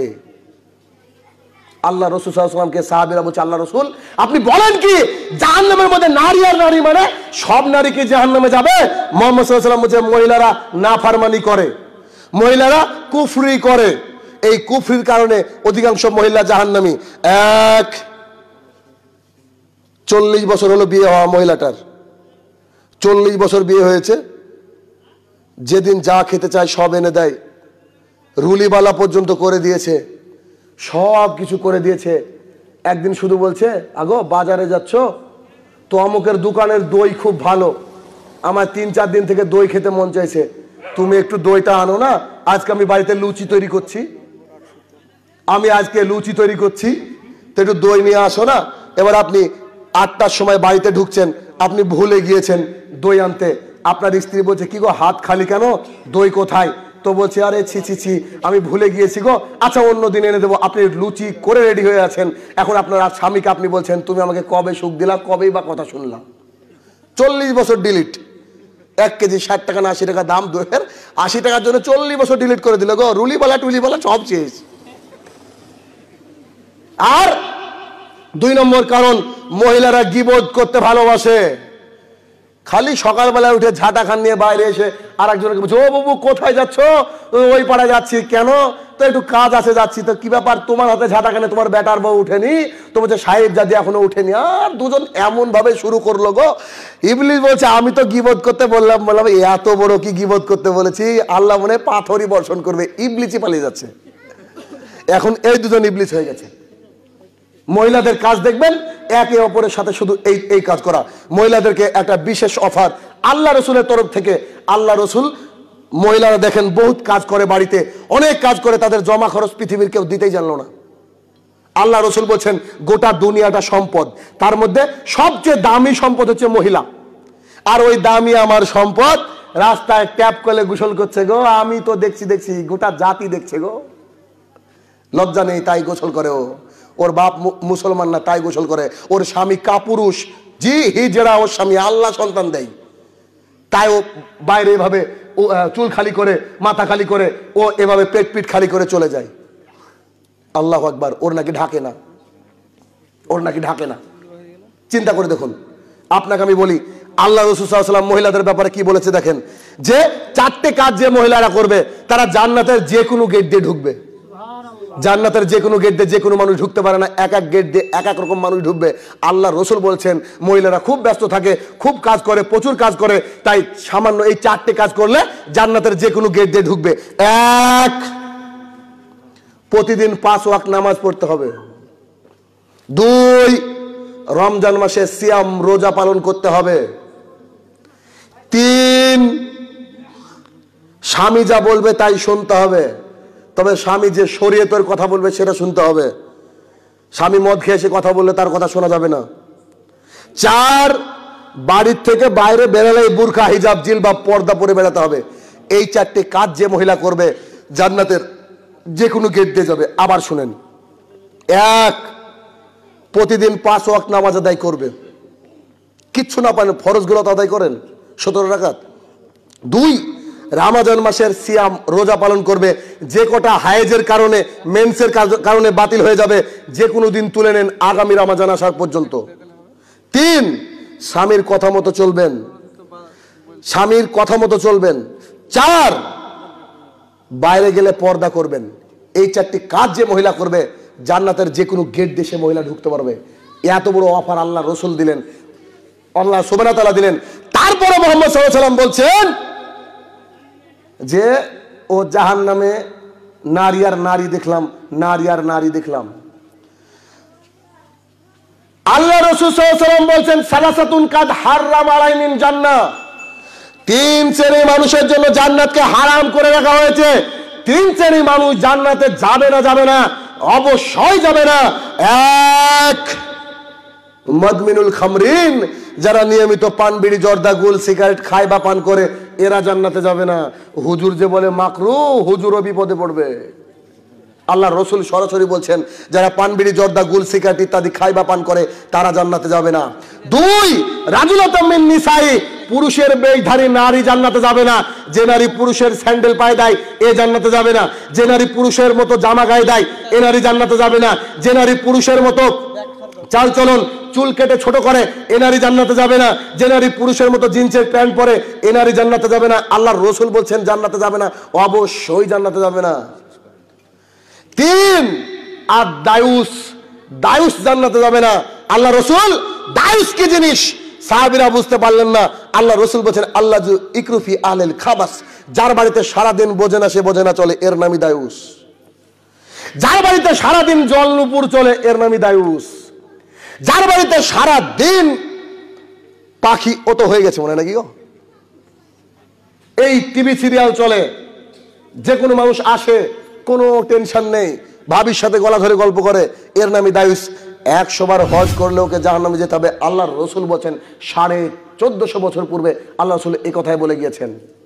আল্লাহ রসুল সাল্লামকে সাহাবিরা বলছে আল্লাহ রসুল আপনি বলেন কি জাহান নামের মধ্যে নারী আর নারী মানে সব নারী কি জাহান নামে যাবে মোহাম্মদ সাল্লাম বলছে মহিলারা নাফারমানি করে মহিলারা কুফরি করে এই কুফরির কারণে অধিকাংশ মহিলা জাহান্নামি এক চল্লিশ বছর হলো বিয়ে হওয়া মহিলাটার চল্লিশ বছর বিয়ে হয়েছে যেদিন যা খেতে চায় সব এনে দেয় রুলিবালা পর্যন্ত করে দিয়েছে সব কিছু করে দিয়েছে একদিন শুধু বলছে আগো বাজারে যাচ্ছ তো অমুকের দোকানের দই খুব ভালো আমার তিন চার দিন থেকে দই খেতে মন চাইছে তুমি একটু দইটা আনো না আজকে আমি বাড়িতে লুচি তৈরি করছি আমি আজকে লুচি তৈরি করছি তো একটু দই নিয়ে আসো না এবার আপনি আটটার সময় বাড়িতে ঢুকছেন আপনি ভুলে গিয়েছেন দই আনতে আপনার স্ত্রী বলছে কি গো হাত খালি কেন দই কোথায় তো বলছে আরে ছি ছি ছি আমি ভুলে গিয়েছি গো আচ্ছা অন্য দিন এনে দেবো আপনি লুচি করে রেডি হয়ে আছেন এখন আপনার স্বামীকে আপনি বলছেন তুমি আমাকে কবে সুখ দিলা কবেই বা কথা শুনলাম চল্লিশ বছর ডিলিট এক কেজি ষাট টাকা না আশি টাকা দাম দুয়ের আশি টাকার জন্য চল্লিশ বছর ডিলিট করে দিল গো রুলিবালা টুলিবালা সব চেয়েস আর দুই নম্বর কারণ মহিলারা গিবোধ করতে ভালোবাসে খালি সকালবেলা উঠে ঝাঁটা খান নিয়ে বাইরে এসে আর একজনকে বলছে ও বাবু কোথায় যাচ্ছ ওই পাড়ায় যাচ্ছি কেন তো একটু কাজ আছে যাচ্ছি তো কি ব্যাপার তোমার হাতে ঝাঁটা খানে তোমার ব্যাটার বউ উঠেনি তো বলছে সাহেব জাদি এখনো উঠেনি আর দুজন এমন ভাবে শুরু করলো গো ইবলিশ বলছে আমি তো গিবোধ করতে বললাম বললাম এত বড় কি গিবোধ করতে বলেছি আল্লাহ মনে পাথরই বর্ষণ করবে ইবলিচি পালিয়ে যাচ্ছে এখন এই দুজন ইবলিশ হয়ে গেছে মহিলাদের কাজ দেখবেন একে অপরের সাথে শুধু এই এই কাজ করা মহিলাদেরকে একটা বিশেষ অফার আল্লাহ রসুলের তরফ থেকে আল্লাহ রসুল মহিলারা দেখেন বহুত কাজ করে বাড়িতে অনেক কাজ করে তাদের জমা খরচ পৃথিবীর কেউ দিতেই জানলো না আল্লাহ রসুল বলছেন গোটা দুনিয়াটা সম্পদ তার মধ্যে সবচেয়ে দামি সম্পদ হচ্ছে মহিলা আর ওই দামি আমার সম্পদ রাস্তায় ট্যাপ করে গোসল করছে গো আমি তো দেখছি দেখছি গোটা জাতি দেখছে গো লজ্জা নেই তাই গোসল করে ও ওর বাপ মুসলমান না তাই গোসল করে ওর স্বামী কাপুরুষ জি হিজরা ওর স্বামী আল্লাহ সন্তান দেয় তাই ও বাইরে এভাবে ও চুল খালি করে মাথা খালি করে ও এভাবে পেট পিট খালি করে চলে যায় আল্লাহ একবার ওর নাকি ঢাকে না ওর নাকি ঢাকে না চিন্তা করে দেখুন আপনাকে আমি বলি আল্লাহ রসুলাম মহিলাদের ব্যাপারে কি বলেছে দেখেন যে চারটে কাজ যে মহিলারা করবে তারা জান্নাতের যে কোনো গেট দিয়ে ঢুকবে জান্নাতের যে কোনো গেট দিয়ে যে কোনো মানুষ ঢুকতে পারে না এক এক গেট দিয়ে এক এক রকম মানুষ ঢুকবে আল্লাহ রসুল বলছেন মহিলারা খুব ব্যস্ত থাকে খুব কাজ করে প্রচুর কাজ করে তাই সামান্য এই চারটে কাজ করলে জান্নাতের যে কোনো গেট দিয়ে ঢুকবে এক প্রতিদিন পাঁচ ওয়াক নামাজ পড়তে হবে দুই রমজান মাসে সিয়াম রোজা পালন করতে হবে তিন স্বামী যা বলবে তাই শুনতে হবে তবে স্বামী যে শরীয়তের কথা বলবে সেটা শুনতে হবে স্বামী মদ খেয়ে সে কথা বললে তার কথা শোনা যাবে না চার বাড়ির থেকে বাইরে বেড়ালে বুরখা হিজাব জিল বা পর্দা পরে বেড়াতে হবে এই চারটি কাজ যে মহিলা করবে জান্নাতের যে কোনো গেট দিয়ে যাবে আবার শুনেন এক প্রতিদিন পাঁচ ওয়াক নামাজ আদায় করবে কিচ্ছু না পারেন ফরজগুলো তো আদায় করেন সতেরো টাকা দুই রামাজান মাসের সিয়াম রোজা পালন করবে যে কটা হায়েজের কারণে মেন্সের কারণে বাতিল হয়ে যাবে যে কোনো দিন তুলে নেন আগামী রামাজান আসার পর্যন্ত তিন স্বামীর কথা মতো চলবেন স্বামীর কথা মতো চলবেন চার বাইরে গেলে পর্দা করবেন এই চারটি কাজ যে মহিলা করবে জান্নাতের যে কোনো গেট দেশে মহিলা ঢুকতে পারবে এত বড় অফার আল্লাহ রসুল দিলেন আল্লাহ সোবেনা তালা দিলেন তারপরে মোহাম্মদ সাল্লাহ সাল্লাম বলছেন যে ও জাহান নামে নারী আর নারী দেখলাম নারী আর নারী দেখলাম আল্লাহ রসুলাম বলছেন সালাসাতুন কাদ হাররাম আড়াইনিন জান্না তিন শ্রেণীর মানুষের জন্য জান্নাতকে হারাম করে রাখা হয়েছে তিন শ্রেণীর মানুষ জান্নাতে যাবে না যাবে না অবশ্যই যাবে না এক মদমিনুল খামরিন যারা নিয়মিত পান বিড়ি জর্দা গুল সিগারেট খায় বা পান করে এরা জান্নাতে যাবে না হুজুর যে বলে মাকরু হুজুরও বিপদে পড়বে আল্লাহ রসুল সরাসরি বলছেন যারা পানবিড়ি জর্দা গুল সিকাট ইত্যাদি খাই বা পান করে তারা জান্নাতে যাবে না দুই রাজুলতামিন নিসাই পুরুষের বেশধারী নারী জান্নাতে যাবে না যে নারী পুরুষের স্যান্ডেল পায়ে দেয় এ জান্নাতে যাবে না যে নারী পুরুষের মতো জামা গায়ে দেয় এ নারী জান্নাতে যাবে না যে নারী পুরুষের মতো চাল চলন চুল কেটে ছোট করে এনারি জান্নাতে যাবে না যে নারী পুরুষের মতো জিন্সের প্যান্ট পরে এনারি জান্নাতে যাবে না আল্লাহর রসুল বলছেন জান্নাতে যাবে না অবশ্যই জান্নাতে যাবে না তিন আর দায়ুস দায়ুস জান্নাতে যাবে না আল্লাহ রসুল দায়ুস কি জিনিস সাহাবিরা বুঝতে পারলেন না আল্লাহ রসুল বলছেন আল্লাহ ইকরুফি আলেল খাবাস যার বাড়িতে সারাদিন বোঝে না সে বোঝে না চলে এর নামই দায়ুস যার বাড়িতে সারাদিন জল নুপুর চলে এর নামই দায়ুস যার বাড়িতে সারা দিন পাখি ওতো হয়ে গেছে মনে নাকি এই টিভি সিরিয়াল চলে যে কোনো মানুষ আসে কোনো টেনশন নেই ভাবির সাথে গলা ধরে গল্প করে এর নামে দায়ুস একশোবার হজ করলে ওকে যাহার নামে যেতে হবে আল্লাহর রসুল বলছেন সাড়ে চোদ্দশো বছর পূর্বে আল্লাহ রসুল এ কথাই বলে গিয়েছেন